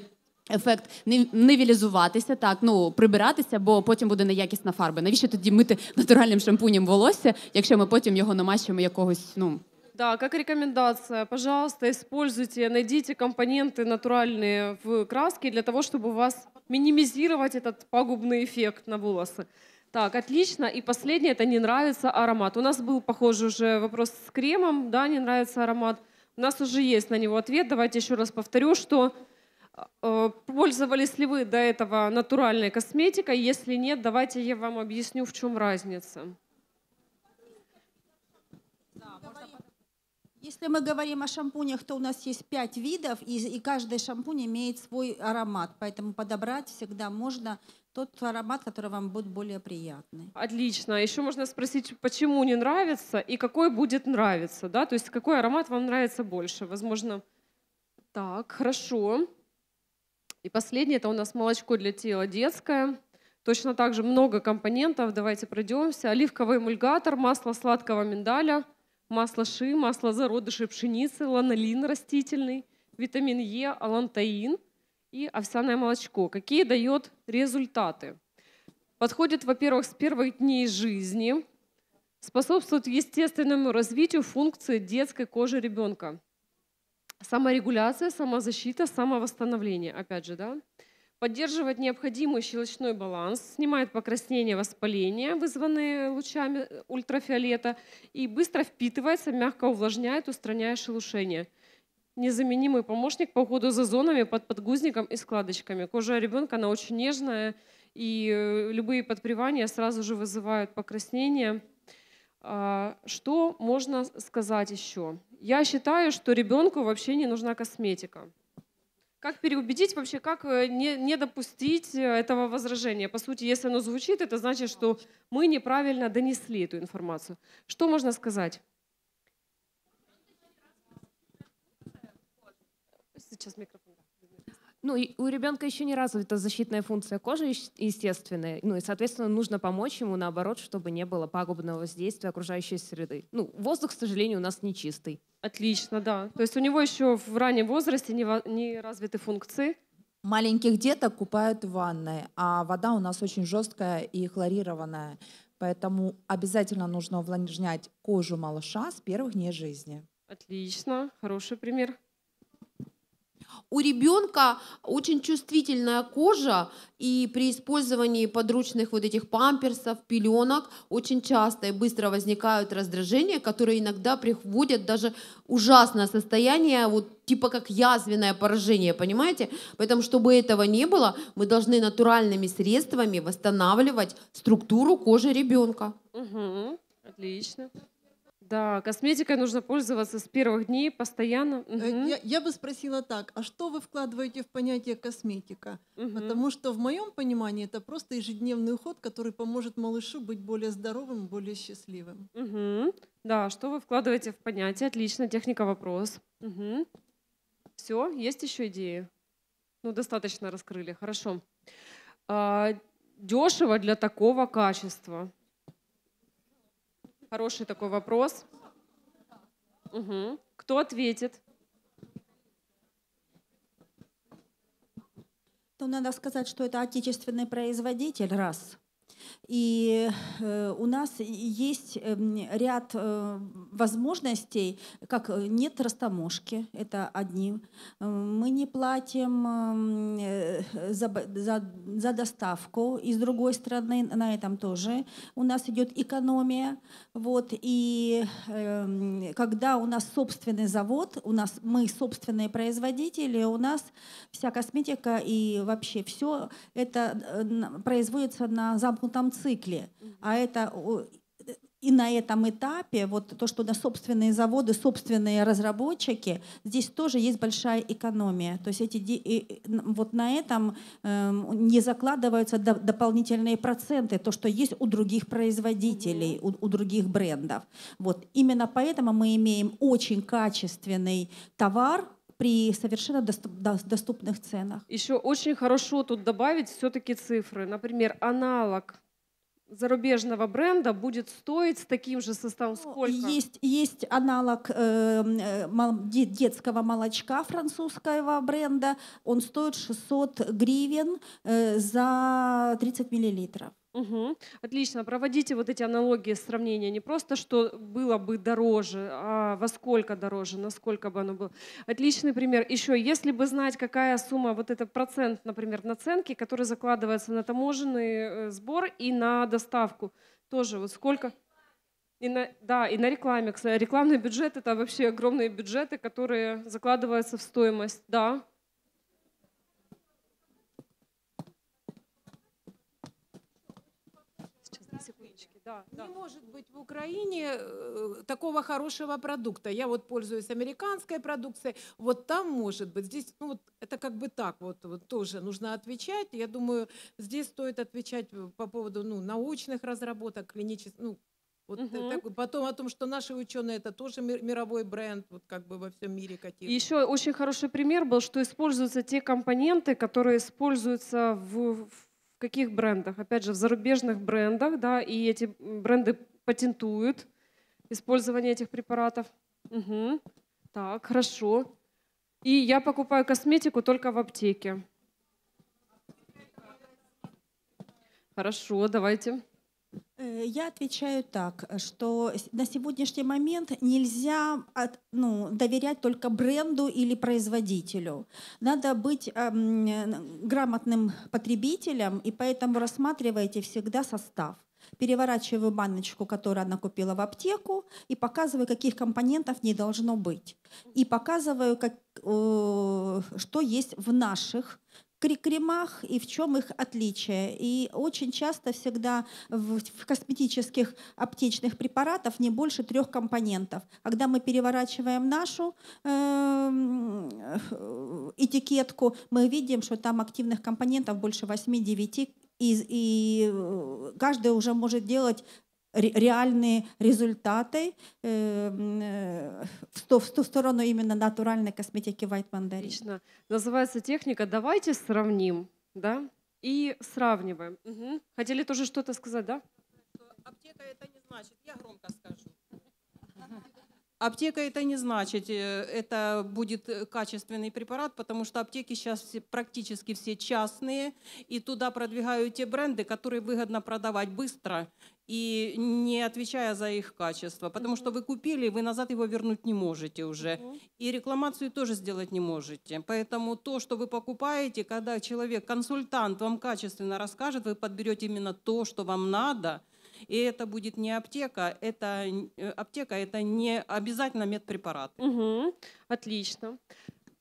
ефект нивілізуватися, так ну прибиратися, бо потім буде неякісна фарба. Навіщо тоді мити натуральним шампунем волосся, якщо ми потім його намащуємо якогось, ну. Да, как рекомендация, пожалуйста, используйте, найдите компоненты натуральные в краске для того, чтобы у вас минимизировать этот пагубный эффект на волосы. Так, отлично. И последнее, это не нравится аромат. У нас был, похоже, уже вопрос с кремом, да, не нравится аромат. У нас уже есть на него ответ. Давайте еще раз повторю, что э, пользовались ли вы до этого натуральной косметикой. Если нет, давайте я вам объясню, в чем разница. Если мы говорим о шампунях, то у нас есть пять видов, и, и каждый шампунь имеет свой аромат, поэтому подобрать всегда можно тот аромат, который вам будет более приятный. Отлично. Еще можно спросить, почему не нравится и какой будет нравиться, да? То есть какой аромат вам нравится больше? Возможно, так, хорошо. И последнее, это у нас молочко для тела детское. Точно так же много компонентов. Давайте пройдемся. Оливковый эмульгатор, масло сладкого миндаля – масло ши, масло зародышей пшеницы, ланолин растительный, витамин Е, алантаин и овсяное молочко. Какие дает результаты? Подходит, во-первых, с первых дней жизни, способствует естественному развитию функции детской кожи ребенка. Саморегуляция, самозащита, самовосстановление, опять же, да? поддерживает необходимый щелочной баланс, снимает покраснение, воспаление, вызванные лучами э, ультрафиолета, и быстро впитывается, мягко увлажняет, устраняя шелушение. Незаменимый помощник по уходу за зонами под подгузником и складочками. Кожа ребенка, она очень нежная, и э, любые подпривания сразу же вызывают покраснение. А, что можно сказать еще? Я считаю, что ребенку вообще не нужна косметика. Как переубедить вообще, как э, не, не допустить э, этого возражения? По сути, если оно звучит, это значит, что мы неправильно донесли эту информацию. Что можно сказать? Сейчас микрофон. Ну, и у ребенка еще не развита защитная функция кожи, естественная. Ну, и, соответственно, нужно помочь ему, наоборот, чтобы не было пагубного воздействия окружающей среды. Ну, воздух, к сожалению, у нас нечистый. Отлично, да. То есть у него еще в раннем возрасте не, не развиты функции. Маленьких деток купают в ванной, а вода у нас очень жесткая и хлорированная. Поэтому обязательно нужно увлажнять кожу малыша с первых дней жизни. Отлично, хороший пример. У ребенка очень чувствительная кожа, и при использовании подручных вот этих памперсов, пеленок очень часто и быстро возникают раздражения, которые иногда приводят даже ужасное состояние, вот типа как язвенное поражение, понимаете? Поэтому, чтобы этого не было, мы должны натуральными средствами восстанавливать структуру кожи ребенка. Угу, отлично. Да, косметикой нужно пользоваться с первых дней постоянно. Э, я, я бы спросила так, а что вы вкладываете в понятие косметика? Угу. Потому что в моем понимании это просто ежедневный уход, который поможет малышу быть более здоровым, более счастливым. Угу. Да, что вы вкладываете в понятие? Отлично, техника вопрос. Угу. Все, есть еще идеи? Ну, достаточно раскрыли, хорошо. А, дешево для такого качества. Хороший такой вопрос. Угу. Кто ответит? То надо сказать, что это отечественный производитель, раз. И э, у нас есть эм, ряд э, возможностей, как э, нет растаможки, это одним, Мы не платим эм, за, за, за доставку. И с другой стороны, на этом тоже у нас идет экономия. Вот. И эм, когда у нас собственный завод, у нас мы собственные производители, у нас вся косметика и вообще все это производится на замкнутом целом цикле. А это и на этом этапе, вот то, что на собственные заводы, собственные разработчики, здесь тоже есть большая экономия. То есть эти, вот на этом эм, не закладываются дополнительные проценты, то, что есть у других производителей, у, у других брендов. Вот. Именно поэтому мы имеем очень качественный товар, при совершенно доступных ценах. Еще очень хорошо тут добавить все-таки цифры. Например, аналог зарубежного бренда будет стоить с таким же составом ну, сколько? Есть, есть аналог э, э детского молочка французского бренда. Он стоит 600 гривен э, за 30 миллилитров. Угу. Отлично. Проводите вот эти аналогии, сравнения. Не просто, что было бы дороже, а во сколько дороже, насколько бы оно было. Отличный пример. Еще, если бы знать, какая сумма, вот этот процент, например, наценки, который закладывается на таможенный э, сбор и на доставку. Тоже вот сколько... И на, да, и на рекламе. Кстати, рекламный бюджет — это вообще огромные бюджеты, которые закладываются в стоимость. Да, да, да. Не может быть в Украине э, такого хорошего продукта. Я вот пользуюсь американской продукцией, вот там может быть. Здесь, ну вот это как бы так вот, вот тоже нужно отвечать. Я думаю, здесь стоит отвечать э, по поводу ну, научных разработок, клинических, ну, вот угу. так, потом о том, что наши ученые это тоже мировой бренд, вот как бы во всем мире какие-то. Еще очень хороший пример был, что используются те компоненты, которые используются в, в каких брендах? Опять же, в зарубежных брендах, да, и эти бренды патентуют использование этих препаратов. Угу. Так, хорошо. И я покупаю косметику только в аптеке. Хорошо, давайте. Э, я отвечаю так, что на сегодняшний момент нельзя от, ну, доверять только бренду или производителю. Надо быть эм, грамотным потребителем, и поэтому рассматривайте всегда состав. Переворачиваю баночку, которую она купила в аптеку, и показываю, каких компонентов не должно быть. И показываю, как, э, что есть в наших кремах и в чем их отличие. И очень часто всегда в, в косметических аптечных препаратов не больше трех компонентов. Когда мы переворачиваем нашу эм, э, этикетку, мы видим, что там активных компонентов больше 8-9, и, и э, каждый уже может делать реальные результаты э, э, в, ту, в ту сторону именно натуральной косметики White Mandarin. Отлично. Называется техника «Давайте сравним». Да? И сравниваем. Угу. Хотели тоже что-то сказать, да? Аптека это не значит, я громко скажу. Аптека это не значит, э, это будет э, качественный препарат, потому что аптеки сейчас практически все частные, и туда продвигают те бренды, которые выгодно продавать быстро и не отвечая за их качество, потому что вы купили, вы назад его вернуть не можете уже, и рекламацию тоже сделать не можете. Поэтому то, что вы покупаете, когда человек, консультант вам качественно расскажет, вы подберете именно то, что вам надо – и это будет не аптека, это э, аптека, это не обязательно медпрепараты. Угу. Отлично.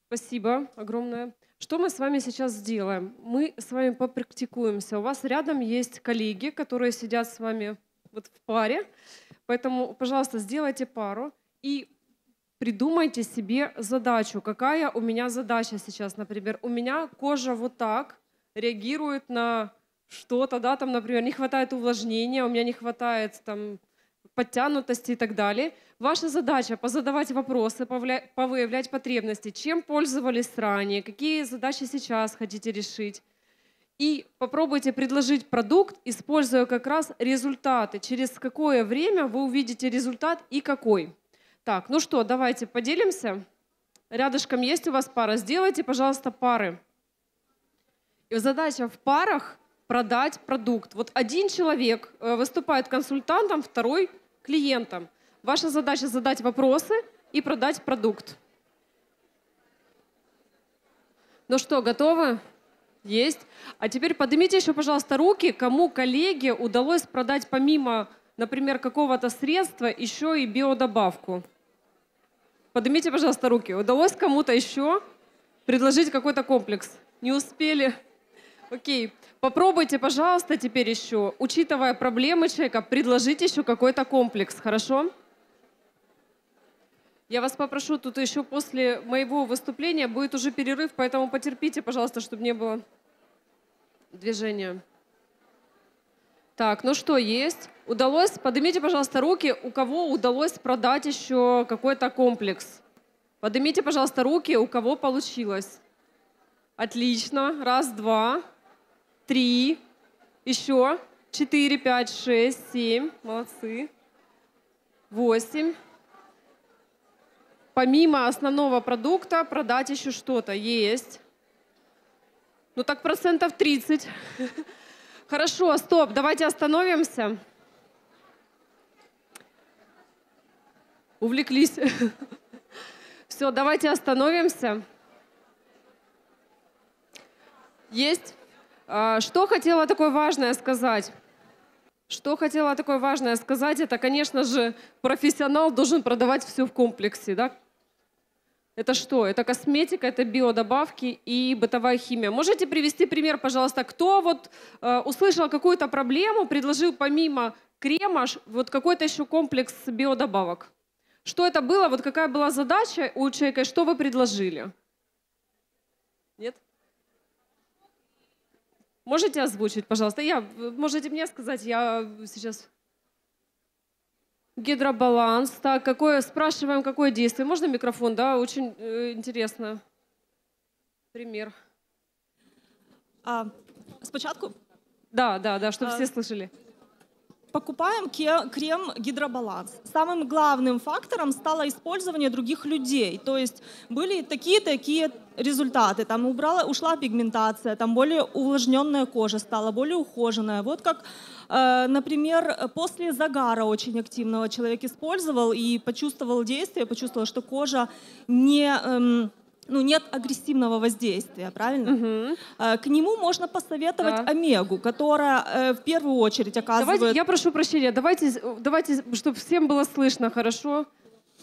Спасибо огромное. Что мы с вами сейчас сделаем? Мы с вами попрактикуемся. У вас рядом есть коллеги, которые сидят с вами вот в паре. Поэтому, пожалуйста, сделайте пару и придумайте себе задачу. Какая у меня задача сейчас, например? У меня кожа вот так реагирует на что-то, да, там, например, не хватает увлажнения, у меня не хватает там подтянутости и так далее. Ваша задача позадавать вопросы, повыявлять потребности, чем пользовались ранее, какие задачи сейчас хотите решить. И попробуйте предложить продукт, используя как раз результаты, через какое время вы увидите результат и какой. Так, ну что, давайте поделимся. Рядышком есть у вас пара, сделайте, пожалуйста, пары. И задача в парах продать продукт. Вот один человек э, выступает консультантом, второй – клиентом. Ваша задача – задать вопросы и продать продукт. Ну что, готовы? Есть. А теперь поднимите еще, пожалуйста, руки, кому коллеге удалось продать помимо, например, какого-то средства, еще и биодобавку. Поднимите, пожалуйста, руки. Удалось кому-то еще предложить какой-то комплекс? Не успели? Окей. Попробуйте, пожалуйста, теперь еще, учитывая проблемы человека, предложить еще какой-то комплекс, хорошо? Я вас попрошу, тут еще после моего выступления будет уже перерыв, поэтому потерпите, пожалуйста, чтобы не было движения. Так, ну что, есть? Удалось? Поднимите, пожалуйста, руки, у кого удалось продать еще какой-то комплекс. Поднимите, пожалуйста, руки, у кого получилось. Отлично. Раз, два три, еще четыре, пять, шесть, семь, молодцы, восемь. Помимо основного продукта продать еще что-то есть. Ну так процентов 30. Хорошо, стоп, давайте остановимся. Увлеклись. Все, давайте остановимся. Есть? А, что хотела такое важное сказать? Что хотела такое важное сказать, это, конечно же, профессионал должен продавать все в комплексе. Да? Это что? Это косметика, это биодобавки и бытовая химия. Можете привести пример, пожалуйста, кто вот э, услышал какую-то проблему, предложил помимо крема вот какой-то еще комплекс биодобавок? Что это было, вот какая была задача у человека, что вы предложили? Нет? Можете озвучить, пожалуйста? Я, можете мне сказать, я сейчас... Гидробаланс, так, какое, спрашиваем, какое действие. Можно микрофон, да, очень э, интересно. Пример. А, спочатку? Да, да, да, чтобы а... все слышали. Покупаем крем «Гидробаланс». Самым главным фактором стало использование других людей. То есть были такие-такие результаты. Там убрала, ушла пигментация, там более увлажненная кожа стала, более ухоженная. Вот как, э, например, после загара очень активного человек использовал и почувствовал действие, почувствовал, что кожа не эм, ну, нет агрессивного воздействия, правильно? Угу. К нему можно посоветовать да. омегу, которая э, в первую очередь оказывает... Давайте, я прошу прощения, давайте, давайте чтобы всем было слышно хорошо.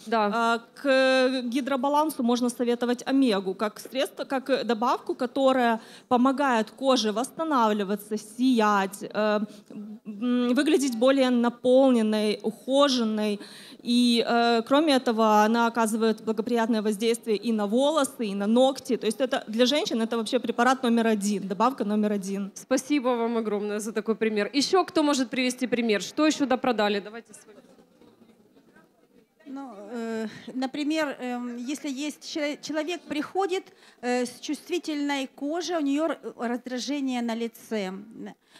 Да. А, к гидробалансу можно советовать омегу как средство, как э, добавку, которая помогает коже восстанавливаться, сиять, э, выглядеть более наполненной, ухоженной. И э, кроме этого, она оказывает благоприятное воздействие и на волосы, и на ногти. То есть это для женщин это вообще препарат номер один, добавка номер один. Спасибо вам огромное за такой пример. Еще кто может привести пример? Что еще допродали? Давайте с вами. Ну, э, например, э, если есть человек приходит э, с чувствительной кожей, у нее раздражение на лице,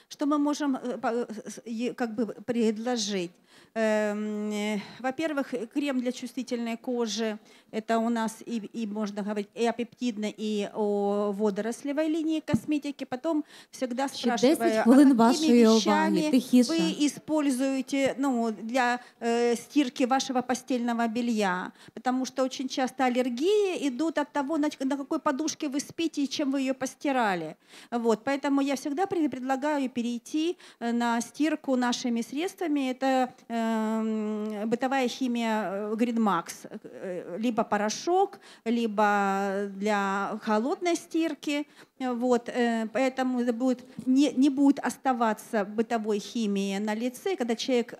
что мы можем э, э как бы предложить? Эм, э, во-первых, крем для чувствительной кожи. Это у нас и, и можно говорить и о пептидной, и о водорослевой линии косметики. Потом всегда спрашиваю, а какими вещами вы используете ну, для э, стирки вашего постельного белья. Потому что очень часто аллергии идут от того, на, на какой подушке вы спите и чем вы ее постирали. Вот. Поэтому я всегда предлагаю перейти э, на стирку нашими средствами. Это э, Эм, бытовая химия э, Гринмакс, э, либо порошок, либо для холодной стирки. Вот, э, поэтому будет, не, не будет оставаться бытовой химии на лице, когда человек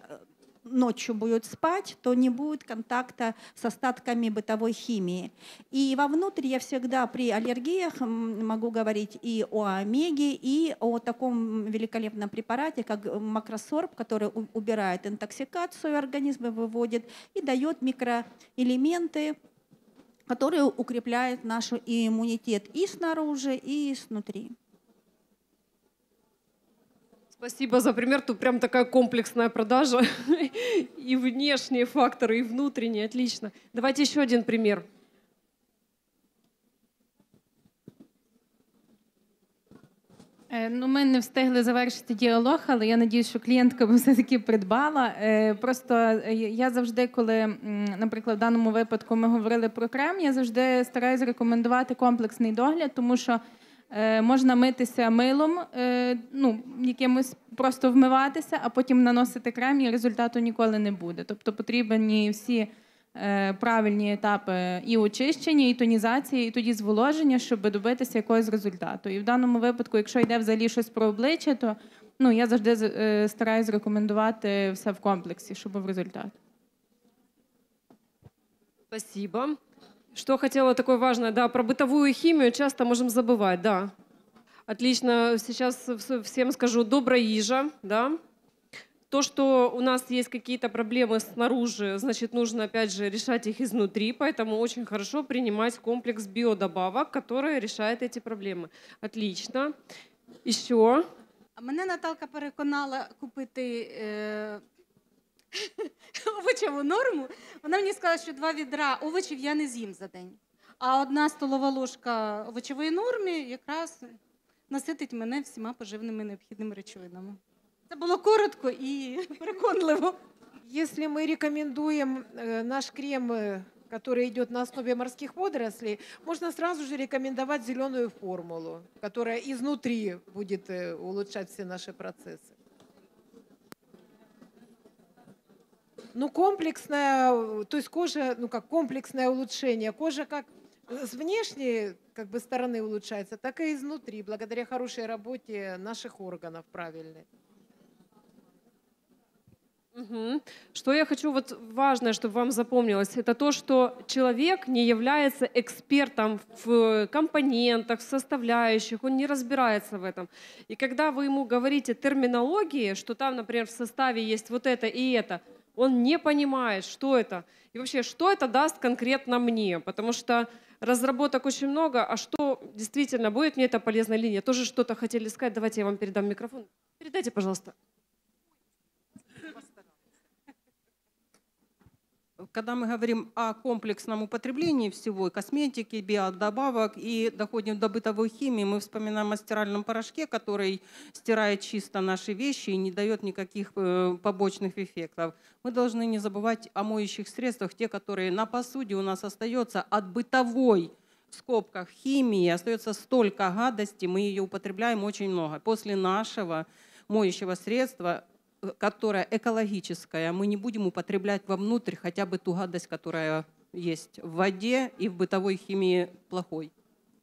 ночью будет спать, то не будет контакта с остатками бытовой химии. И вовнутрь я всегда при аллергиях могу говорить и о омеге, и о таком великолепном препарате, как макросорб, который убирает интоксикацию организма, выводит и дает микроэлементы, которые укрепляют наш иммунитет и снаружи, и снутри. Спасибо за пример. Тут прям такая комплексная продажа. И внешние факторы, и внутренние. Отлично. Давайте еще один пример. Е, ну, ми не встигли завершити діалог, але я надіюсь, що клієнтка все таки придбала. Е, просто е, я завжди, коли, наприклад, в даному випадку ми говорили про крем, я завжди стараюсь рекомендувати комплексний догляд, тому що Е, можна митися милом, е, ну якимось просто вмиватися, а потім наносити крем, і результату ніколи не буде. Тобто потрібні всі е, правильні етапи і очищення, і тонізації, і тоді зволоження, щоб добитися якогось результату. І в даному випадку, якщо йде взагалі щось про обличчя, то ну я завжди стараюсь рекомендувати все в комплексі, щоб був результат. Спасибо. Что хотела такое важное, да, про бытовую химию часто можем забывать, да. Отлично, сейчас всем скажу «добрая ижа», да. То, что у нас есть какие-то проблемы снаружи, значит, нужно, опять же, решать их изнутри, поэтому очень хорошо принимать комплекс биодобавок, который решает эти проблемы. Отлично. Еще. А мене Наталка переконала купить. овочеву норму. Вона мені сказала, що два відра овочів я не з'їм за день. А одна столова ложка овочевої норми якраз наситить мене всіма поживними необхідними речовинами. Це було коротко і переконливо. Якщо ми рекомендуємо э, наш крем, який э, йде на основі морських водорослей, можна одразу ж рекомендувати зеленую формулу, которая изнутри буде э, улучшать всі наші процеси. ну, комплексное, то есть кожа, ну, как комплексное улучшение. Кожа как с внешней как бы, стороны улучшается, так и изнутри, благодаря хорошей работе наших органов правильной. Угу. Что я хочу, вот важное, чтобы вам запомнилось, это то, что человек не является экспертом в компонентах, в составляющих, он не разбирается в этом. И когда вы ему говорите терминологии, что там, например, в составе есть вот это и это – он не понимает, что это. И вообще, что это даст конкретно мне? Потому что разработок очень много, а что действительно будет мне это полезная линия? Тоже что-то хотели сказать, давайте я вам передам микрофон. Передайте, пожалуйста. Когда мы говорим о комплексном употреблении всего, и косметики, и биодобавок, и доходим до бытовой химии, мы вспоминаем о стиральном порошке, который стирает чисто наши вещи и не дает никаких э, побочных эффектов. Мы должны не забывать о моющих средствах, те, которые на посуде у нас остается от бытовой в скобках химии, остается столько гадости, мы ее употребляем очень много. После нашего моющего средства Э, которая экологическая, мы не будем употреблять вовнутрь хотя бы ту гадость, которая есть в воде и в бытовой химии плохой.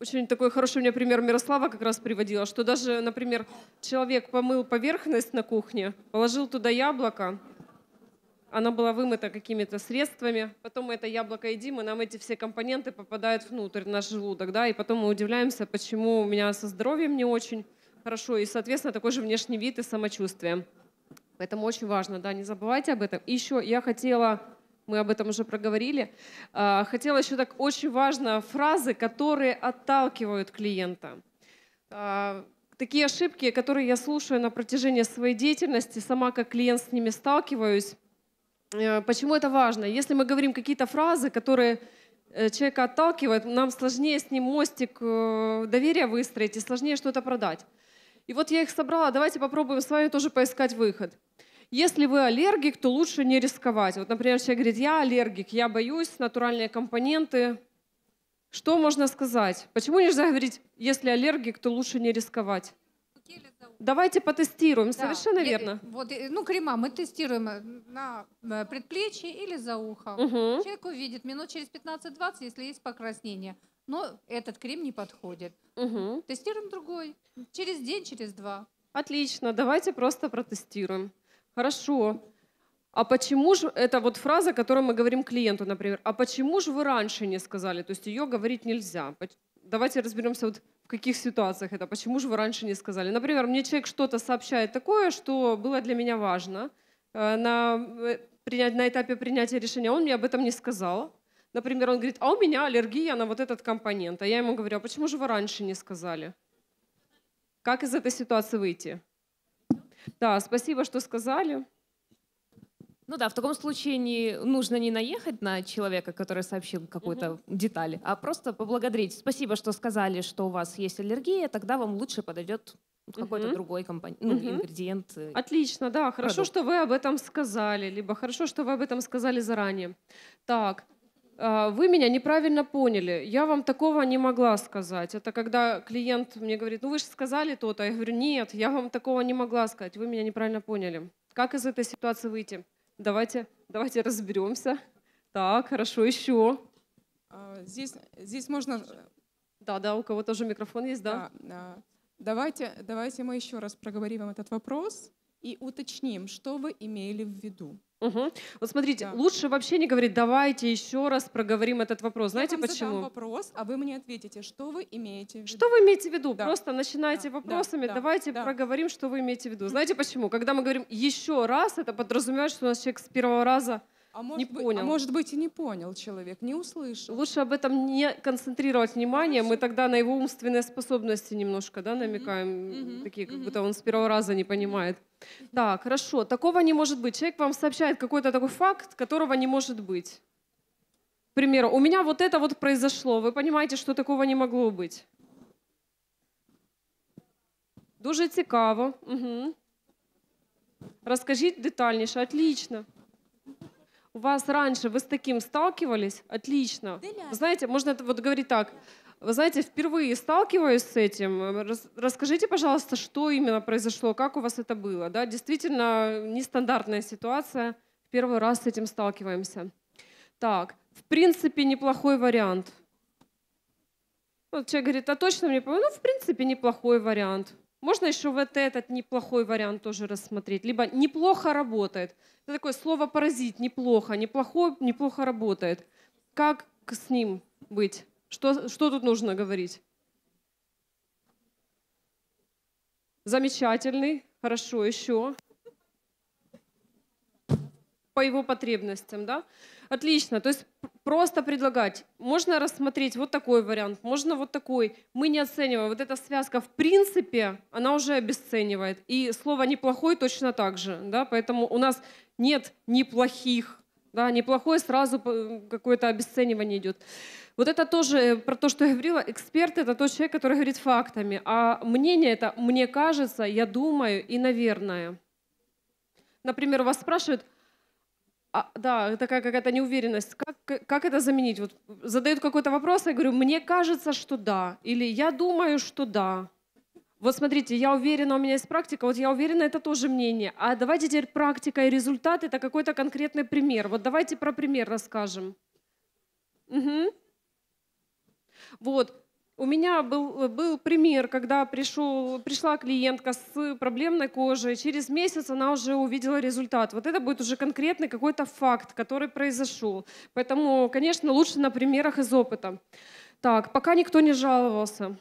Очень такой хороший у меня пример Мирослава как раз приводила, что даже, например, человек помыл поверхность на кухне, положил туда яблоко, она была вымыта какими-то средствами, потом мы это яблоко едим, и нам эти все компоненты попадают внутрь, в наш желудок, да, и потом мы удивляемся, почему у меня со здоровьем не очень хорошо, и, соответственно, такой же внешний вид и самочувствие. Поэтому очень важно, да, не забывайте об этом. И еще я хотела, мы об этом уже проговорили, а, хотела еще так очень важно фразы, которые отталкивают клиента. А, такие ошибки, которые я слушаю на протяжении своей деятельности, сама как клиент с ними сталкиваюсь. Э, почему это важно? Если мы говорим какие-то фразы, которые э, человека отталкивают, нам сложнее с ним мостик э, доверия выстроить и сложнее что-то продать. И вот я их собрала, давайте попробуем с вами тоже поискать выход. Если вы аллергик, то лучше не рисковать. Вот, например, человек говорит, я аллергик, я боюсь, натуральные компоненты. Что можно сказать? Почему нельзя говорить, если аллергик, то лучше не рисковать? Давайте потестируем, да. совершенно верно. Э, вот, э, ну, крема мы тестируем э, на предплечье или за ухо. Угу. Человек увидит минут через 15-20, если есть покраснение но этот крем не подходит. Угу. Тестируем другой. Через день, через два. Отлично, давайте просто протестируем. Хорошо. А почему же, это вот фраза, которую мы говорим клиенту, например, а почему же вы раньше не сказали? То есть ее говорить нельзя. Давайте разберемся вот в каких ситуациях это, почему же вы раньше не сказали. Например, мне человек что-то сообщает такое, что было для меня важно э, на, э, на этапе принятия решения, он мне об этом не сказал. Например, он говорит, а у меня аллергия на вот этот компонент. А я ему говорю, а почему же вы раньше не сказали? Как из этой ситуации выйти? Да, спасибо, что сказали. Ну да, в таком случае не, нужно не наехать на человека, который сообщил какую-то угу. деталь, а просто поблагодарить. Спасибо, что сказали, что у вас есть аллергия, тогда вам лучше подойдет какой-то угу. другой компонент, ну, угу. ингредиент. Э, Отлично, да, хорошо, продукт. что вы об этом сказали, либо хорошо, что вы об этом сказали заранее. Так, а, вы меня неправильно поняли, я вам такого не могла сказать. Это когда клиент мне говорит, ну вы же сказали то-то, я говорю, нет, я вам такого не могла сказать, вы меня неправильно поняли. Как из этой ситуации выйти? Давайте, давайте разберемся. Так, хорошо, еще. А, здесь, здесь можно... Э, да, да, у кого тоже микрофон есть, да? да, да. Давайте, давайте мы еще раз проговорим этот вопрос и уточним, что вы имели в виду. Угу. Вот смотрите, да. лучше вообще не говорить, давайте еще раз проговорим этот вопрос. Я Знаете вам почему? Задам вопрос, а вы мне ответите, что вы имеете в виду. Что вы имеете в виду? Да. Просто начинайте да. вопросами, да. давайте да. проговорим, что вы имеете в виду. Знаете почему? Когда мы говорим еще раз, это подразумевает, что у нас человек с первого раза а может, не а понял. а может быть и не понял человек, не услышал. Лучше об этом не концентрировать внимание, Хорошо. мы тогда на его умственные способности немножко да, намекаем, mm-hmm. такие, как mm-hmm. будто он с первого раза не понимает. Да, хорошо. Такого не может быть. Человек вам сообщает какой-то такой факт, которого не может быть. К примеру, у меня вот это вот произошло. Вы понимаете, что такого не могло быть? Дуже цікаво. Угу. Расскажите детальнейше. Отлично. У вас раньше вы с таким сталкивались? Отлично. Знаете, можно это вот говорить так. Вы знаете, впервые сталкиваюсь с этим. Э, расскажите, пожалуйста, что именно произошло, как у вас это было. Да? Действительно, нестандартная ситуация. В первый раз с этим сталкиваемся. Так, в принципе, неплохой вариант. Вот человек говорит, а точно мне помню? Ну, в принципе, неплохой вариант. Можно еще вот этот неплохой вариант тоже рассмотреть. Либо неплохо работает. Это такое слово паразит, неплохо, неплохо, неплохо работает. Как с ним быть? Что, что тут нужно говорить? Замечательный, хорошо, еще. По его потребностям, да? Отлично, то есть просто предлагать. Можно рассмотреть вот такой вариант, можно вот такой. Мы не оцениваем. Вот эта связка, в принципе, она уже обесценивает. И слово «неплохой» точно так же. Да? Поэтому у нас нет неплохих. Да? Неплохой сразу э, какое-то обесценивание идет. Вот это тоже э, про то, что я говорила. Эксперт — это тот человек, который говорит фактами. А мнение — это «мне кажется», «я думаю» и «наверное». Например, вас спрашивают, а, да, такая какая-то неуверенность. Как, как это заменить? Вот задают какой-то вопрос, я говорю, мне кажется, что да. Или я думаю, что да. Вот смотрите, я уверена, у меня есть практика, вот я уверена, это тоже мнение. А давайте теперь практика и результат, это какой-то конкретный пример. Вот давайте про пример расскажем. Угу. Вот. У меня был, был пример, когда пришел, пришла клиентка с проблемной кожей, через месяц она уже увидела результат. Вот это будет уже конкретный какой-то факт, который произошел. Поэтому, конечно, лучше на примерах из опыта. Так, пока никто не жаловался.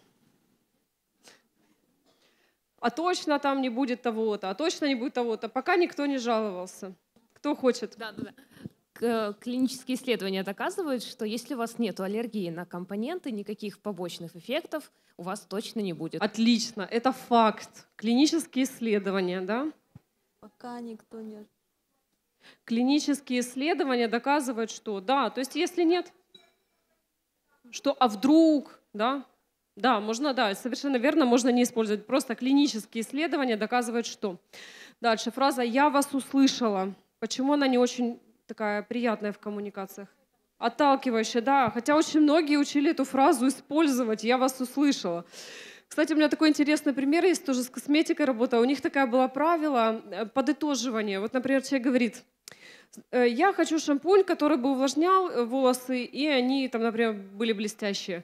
А точно там не будет того-то, а точно не будет того-то, пока никто не жаловался. Кто хочет? Да, да, да. Э, клинические исследования доказывают, что если у вас нет аллергии на компоненты, никаких побочных эффектов у вас точно не будет. Отлично, это факт. Клинические исследования, да? Пока никто не... Клинические исследования доказывают, что да, то есть если нет, что а вдруг, да, да, можно, да, совершенно верно, можно не использовать. Просто клинические исследования доказывают, что. Дальше фраза «я вас услышала». Почему она не очень такая приятная в коммуникациях. Отталкивающая, да. Хотя очень многие учили эту фразу использовать, я вас услышала. Кстати, у меня такой интересный пример есть, тоже с косметикой работа. У них такое было правило э, подытоживания. Вот, например, человек говорит, «Э, я хочу шампунь, который бы увлажнял э, волосы, и они там, например, были блестящие.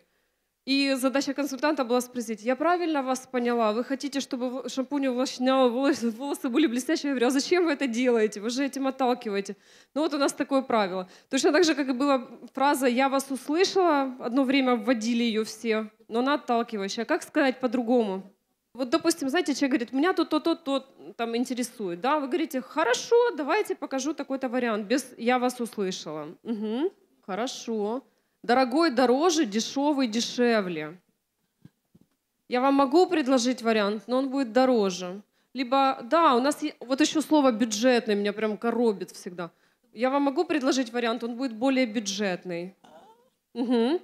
И задача консультанта была спросить, я правильно вас поняла, вы хотите, чтобы шампунь увлажнял волосы, волосы были блестящие? Я говорю, а зачем вы это делаете? Вы же этим отталкиваете. Ну вот у нас такое правило. Точно так же, как и была фраза «я вас услышала», одно время вводили ее все, но она отталкивающая. Как сказать по-другому? Вот, допустим, знаете, человек говорит, меня тут то-то-то там интересует, да, вы говорите, хорошо, давайте покажу такой-то вариант, без «я вас услышала». Угу, хорошо. Дорогой дороже, дешевый дешевле. Я вам могу предложить вариант, но он будет дороже. Либо, да, у нас вот еще слово бюджетный меня прям коробит всегда. Я вам могу предложить вариант, он будет более бюджетный. Угу.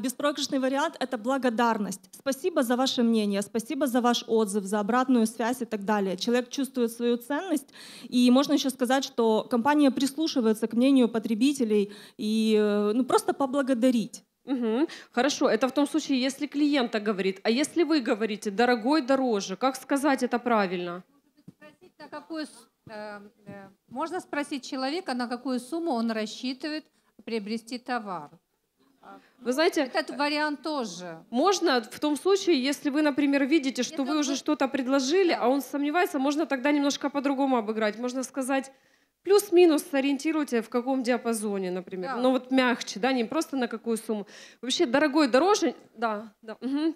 Беспроигрышный вариант — это благодарность. Спасибо за ваше мнение, спасибо за ваш отзыв, за обратную связь и так далее. Человек чувствует свою ценность, и можно еще сказать, что компания прислушивается к мнению потребителей и э, ну, просто поблагодарить. Угу. Хорошо, это в том случае, если клиента говорит. А если вы говорите «дорогой дороже», как сказать это правильно? Э, э, можно спросить человека, на какую сумму он рассчитывает приобрести товар. Вы знаете, этот вариант тоже. Можно в том случае, если вы, например, видите, что Это вы уже что-то предложили, да. а он сомневается, можно тогда немножко по-другому обыграть. Можно сказать, плюс-минус сориентируйте, в каком диапазоне, например. Да. Но ну, вот мягче, да, не просто на какую сумму. Вообще, дорогой дороже, да, да, угу.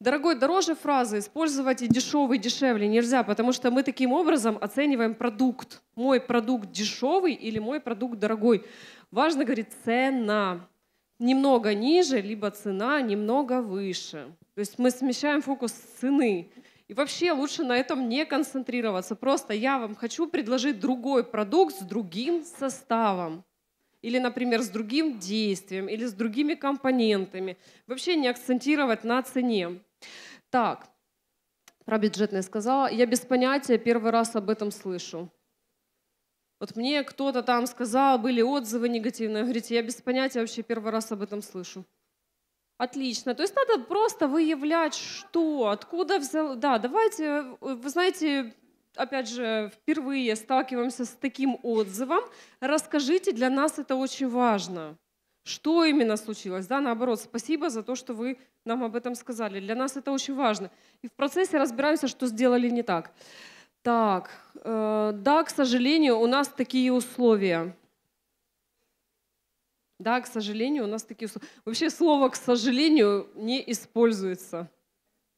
Дорогой дороже фразы использовать и дешевый дешевле нельзя, потому что мы таким образом оцениваем продукт. Мой продукт дешевый или мой продукт дорогой. Важно говорить цена немного ниже, либо цена немного выше. То есть мы смещаем фокус цены. И вообще лучше на этом не концентрироваться. Просто я вам хочу предложить другой продукт с другим составом. Или, например, с другим действием, или с другими компонентами. Вообще не акцентировать на цене. Так, про бюджетное сказала. Я без понятия первый раз об этом слышу. Вот мне кто-то там сказал, были отзывы негативные. Говорите, я без понятия вообще первый раз об этом слышу. Отлично. То есть надо просто выявлять, что, откуда взял. Да, давайте, э, вы знаете, опять же, впервые сталкиваемся с таким отзывом. Расскажите, для нас это очень важно. Что именно случилось? Да, наоборот, спасибо за то, что вы нам об этом сказали. Для нас это очень важно. И в процессе разбираемся, что сделали не так. Так, э, да, к сожалению, у нас такие условия. Да, к сожалению, у нас такие условия. Вообще слово «к сожалению» не используется.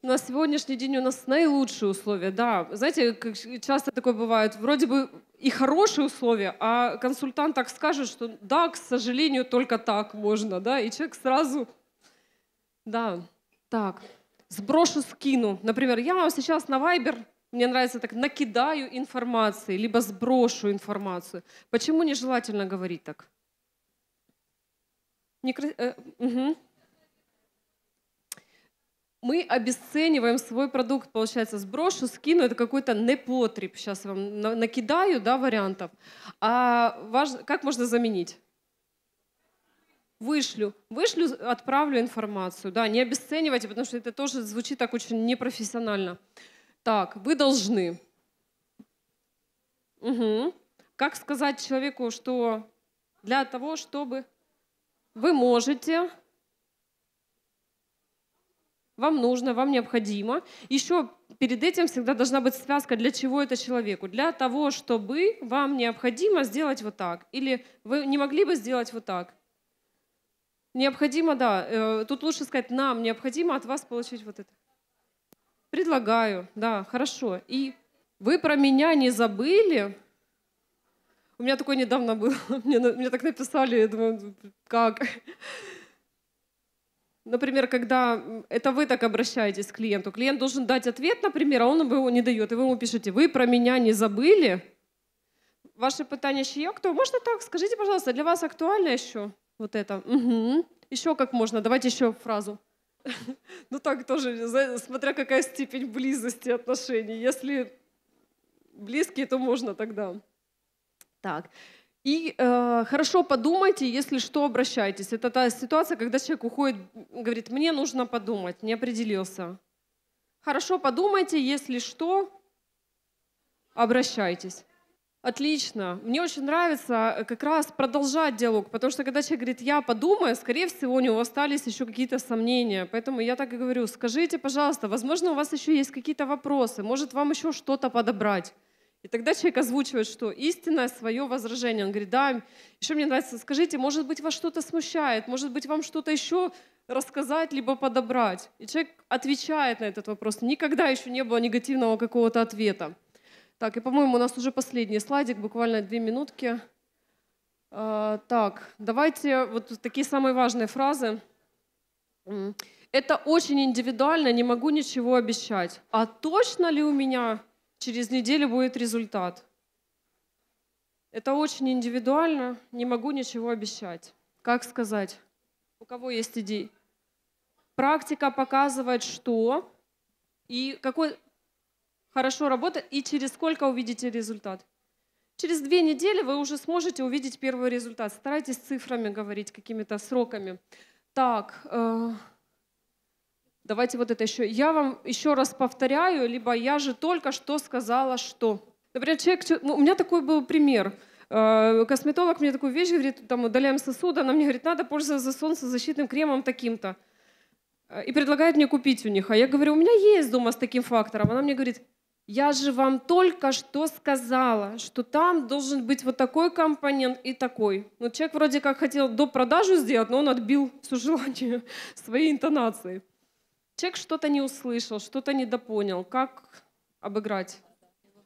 На сегодняшний день у нас наилучшие условия, да. Знаете, как часто такое бывает, вроде бы и хорошие условия, а консультант так скажет, что да, к сожалению, только так можно, да, и человек сразу, да, так, сброшу, скину. Например, я вам сейчас на Viber мне нравится так, накидаю информации, либо сброшу информацию. Почему нежелательно говорить так? Некра... Э, угу. Мы обесцениваем свой продукт, получается, сброшу, скину, это какой-то непотреб. Сейчас вам накидаю, да, вариантов. А важ... как можно заменить? Вышлю. Вышлю, отправлю информацию. Да, не обесценивайте, потому что это тоже звучит так очень непрофессионально. Так, вы должны. Угу. Как сказать человеку, что для того, чтобы вы можете, вам нужно, вам необходимо. Еще перед этим всегда должна быть связка, для чего это человеку. Для того, чтобы вам необходимо сделать вот так. Или вы не могли бы сделать вот так. Необходимо, да. Э, тут лучше сказать, нам необходимо от вас получить вот это. Предлагаю, да, хорошо. И вы про меня не забыли? У меня такое недавно было. Мне, мне так написали, я думаю, как? Например, когда это вы так обращаетесь к клиенту, клиент должен дать ответ, например, а он его не дает, и вы ему пишете, вы про меня не забыли? Ваше пытание ще Кто? Можно так? Скажите, пожалуйста, для вас актуально еще вот это? Угу. Еще как можно? Давайте еще фразу. Ну так тоже, смотря какая степень близости отношений. Если близкие, то можно тогда. Так. И э, хорошо подумайте, если что, обращайтесь. Это та ситуация, когда человек уходит, говорит, мне нужно подумать, не определился. Хорошо подумайте, если что, обращайтесь. Отлично. Мне очень нравится э, как раз продолжать диалог, потому что когда человек говорит «я подумаю», скорее всего, у него остались еще какие-то сомнения. Поэтому я так и говорю, скажите, пожалуйста, возможно, у вас еще есть какие-то вопросы, может, вам еще что-то подобрать. И тогда человек озвучивает, что истинное свое возражение. Он говорит, да, еще мне нравится, скажите, может быть, вас что-то смущает, может быть, вам что-то еще рассказать, либо подобрать. И человек отвечает на этот вопрос. Никогда еще не было негативного какого-то ответа. Так, и, по-моему, у нас уже последний слайдик, буквально две минутки. А, так, давайте вот такие самые важные фразы. Это очень индивидуально, не могу ничего обещать. А точно ли у меня через неделю будет результат? Это очень индивидуально, не могу ничего обещать. Как сказать? У кого есть идеи? Практика показывает, что и какой, хорошо работать и через сколько увидите результат. Через две недели вы уже сможете увидеть первый результат. Старайтесь цифрами говорить, какими-то сроками. Так, э, давайте вот это еще. Я вам еще раз повторяю, либо я же только что сказала, что. Например, человек, ну, у меня такой был пример. Э, косметолог мне такую вещь говорит, там удаляем сосуды, она мне говорит, надо пользоваться солнцезащитным кремом таким-то. Э, и предлагает мне купить у них. А я говорю, у меня есть дома с таким фактором. Она мне говорит, я же вам только что сказала, что там должен быть вот такой компонент и такой. Но ну, человек вроде как хотел до продажу сделать, но он отбил все желание своей интонации. Человек что-то не услышал, что-то недопонял. Как обыграть?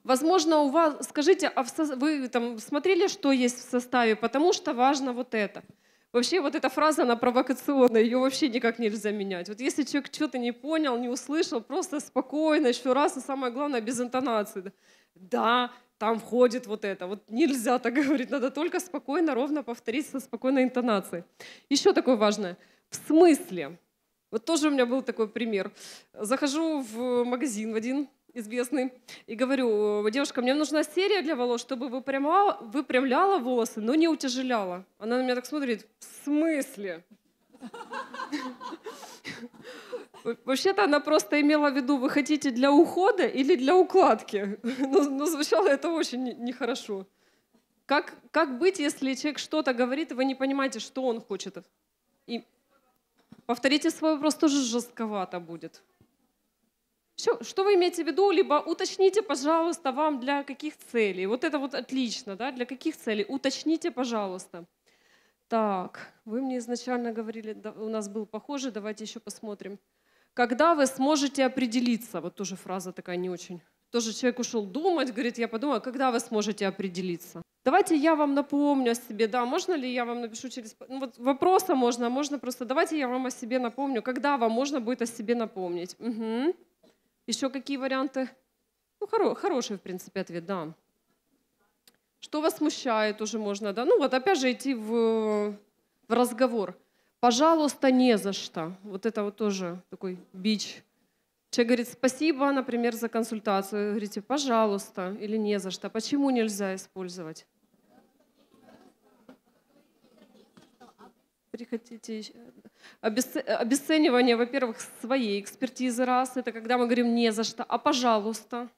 Возможно, у вас, скажите, а в, вы там смотрели, что есть в составе, потому что важно вот это. Вообще вот эта фраза, она провокационная, ее вообще никак нельзя менять. Вот если человек что-то не понял, не услышал, просто спокойно, еще раз, и самое главное, без интонации. Да, там входит вот это. Вот нельзя так говорить, надо только спокойно, ровно повторить со спокойной интонацией. Еще такое важное. В смысле? Вот тоже у меня был такой пример. Захожу в магазин в один, известный, и говорю, «Э, девушка, мне нужна серия для волос, чтобы выпрямляла, выпрямляла волосы, но не утяжеляла. Она на меня так смотрит, в смысле? Вообще-то она просто имела в виду, вы хотите для ухода или для укладки. Но, но звучало это очень нехорошо. Как, как быть, если человек что-то говорит, и вы не понимаете, что он хочет? И повторите свой вопрос, тоже жестковато будет. Все, что вы имеете в виду, либо уточните, пожалуйста, вам для каких целей. Вот это вот отлично, да, для каких целей. Уточните, пожалуйста. Так, вы мне изначально говорили, да, у нас был похожий, давайте еще посмотрим. Когда вы сможете определиться? Вот тоже фраза такая не очень. Тоже человек ушел думать, говорит, я подумаю, когда вы сможете определиться? Давайте я вам напомню о себе, да, можно ли я вам напишу через... Ну, вот вопроса можно, а можно просто, давайте я вам о себе напомню, когда вам можно будет о себе напомнить. Угу. Еще какие варианты? Ну, хоро, хороший, в принципе, ответ, да. Что вас смущает, уже можно, да. Ну, вот опять же идти в, в разговор. Пожалуйста, не за что. Вот это вот тоже такой бич. Человек говорит, спасибо, например, за консультацию. Вы говорите, пожалуйста, или не за что. Почему нельзя использовать? Приходите еще. Обесценивание, во-первых, своей экспертизы раз, это когда мы говорим «не за что», а «пожалуйста».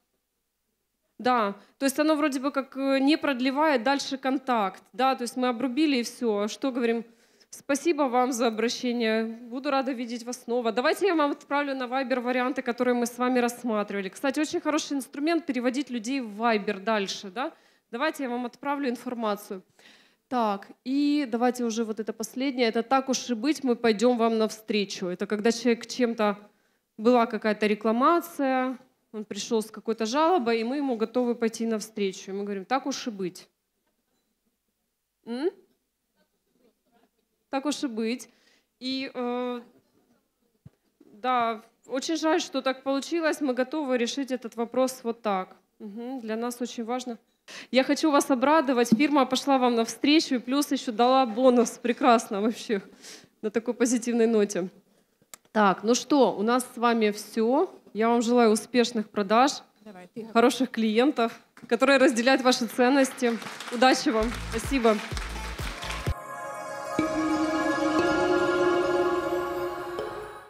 Да, то есть оно вроде бы как э, не продлевает дальше контакт, да, то есть мы обрубили и все. А что говорим? Спасибо вам за обращение, буду рада видеть вас снова. Давайте я вам отправлю на Viber варианты, которые мы с вами рассматривали. Кстати, очень хороший инструмент переводить людей в Viber дальше, да. Давайте я вам отправлю информацию. Так, и давайте уже вот это последнее. Это так уж и быть, мы пойдем вам навстречу. Это когда человек чем-то... Была какая-то рекламация, он пришел с какой-то жалобой, и мы ему готовы пойти навстречу. И мы говорим, так уж и быть. М? Так уж и быть. И э, да, очень жаль, что так получилось. Мы готовы решить этот вопрос вот так. Угу. Для нас очень важно. Я хочу вас обрадовать. Фирма пошла вам навстречу и плюс еще дала бонус. Прекрасно вообще на такой позитивной ноте. Так, ну что, у нас с вами все. Я вам желаю успешных продаж, Давай, хороших клиентов, которые разделяют ваши ценности. Удачи вам. Спасибо.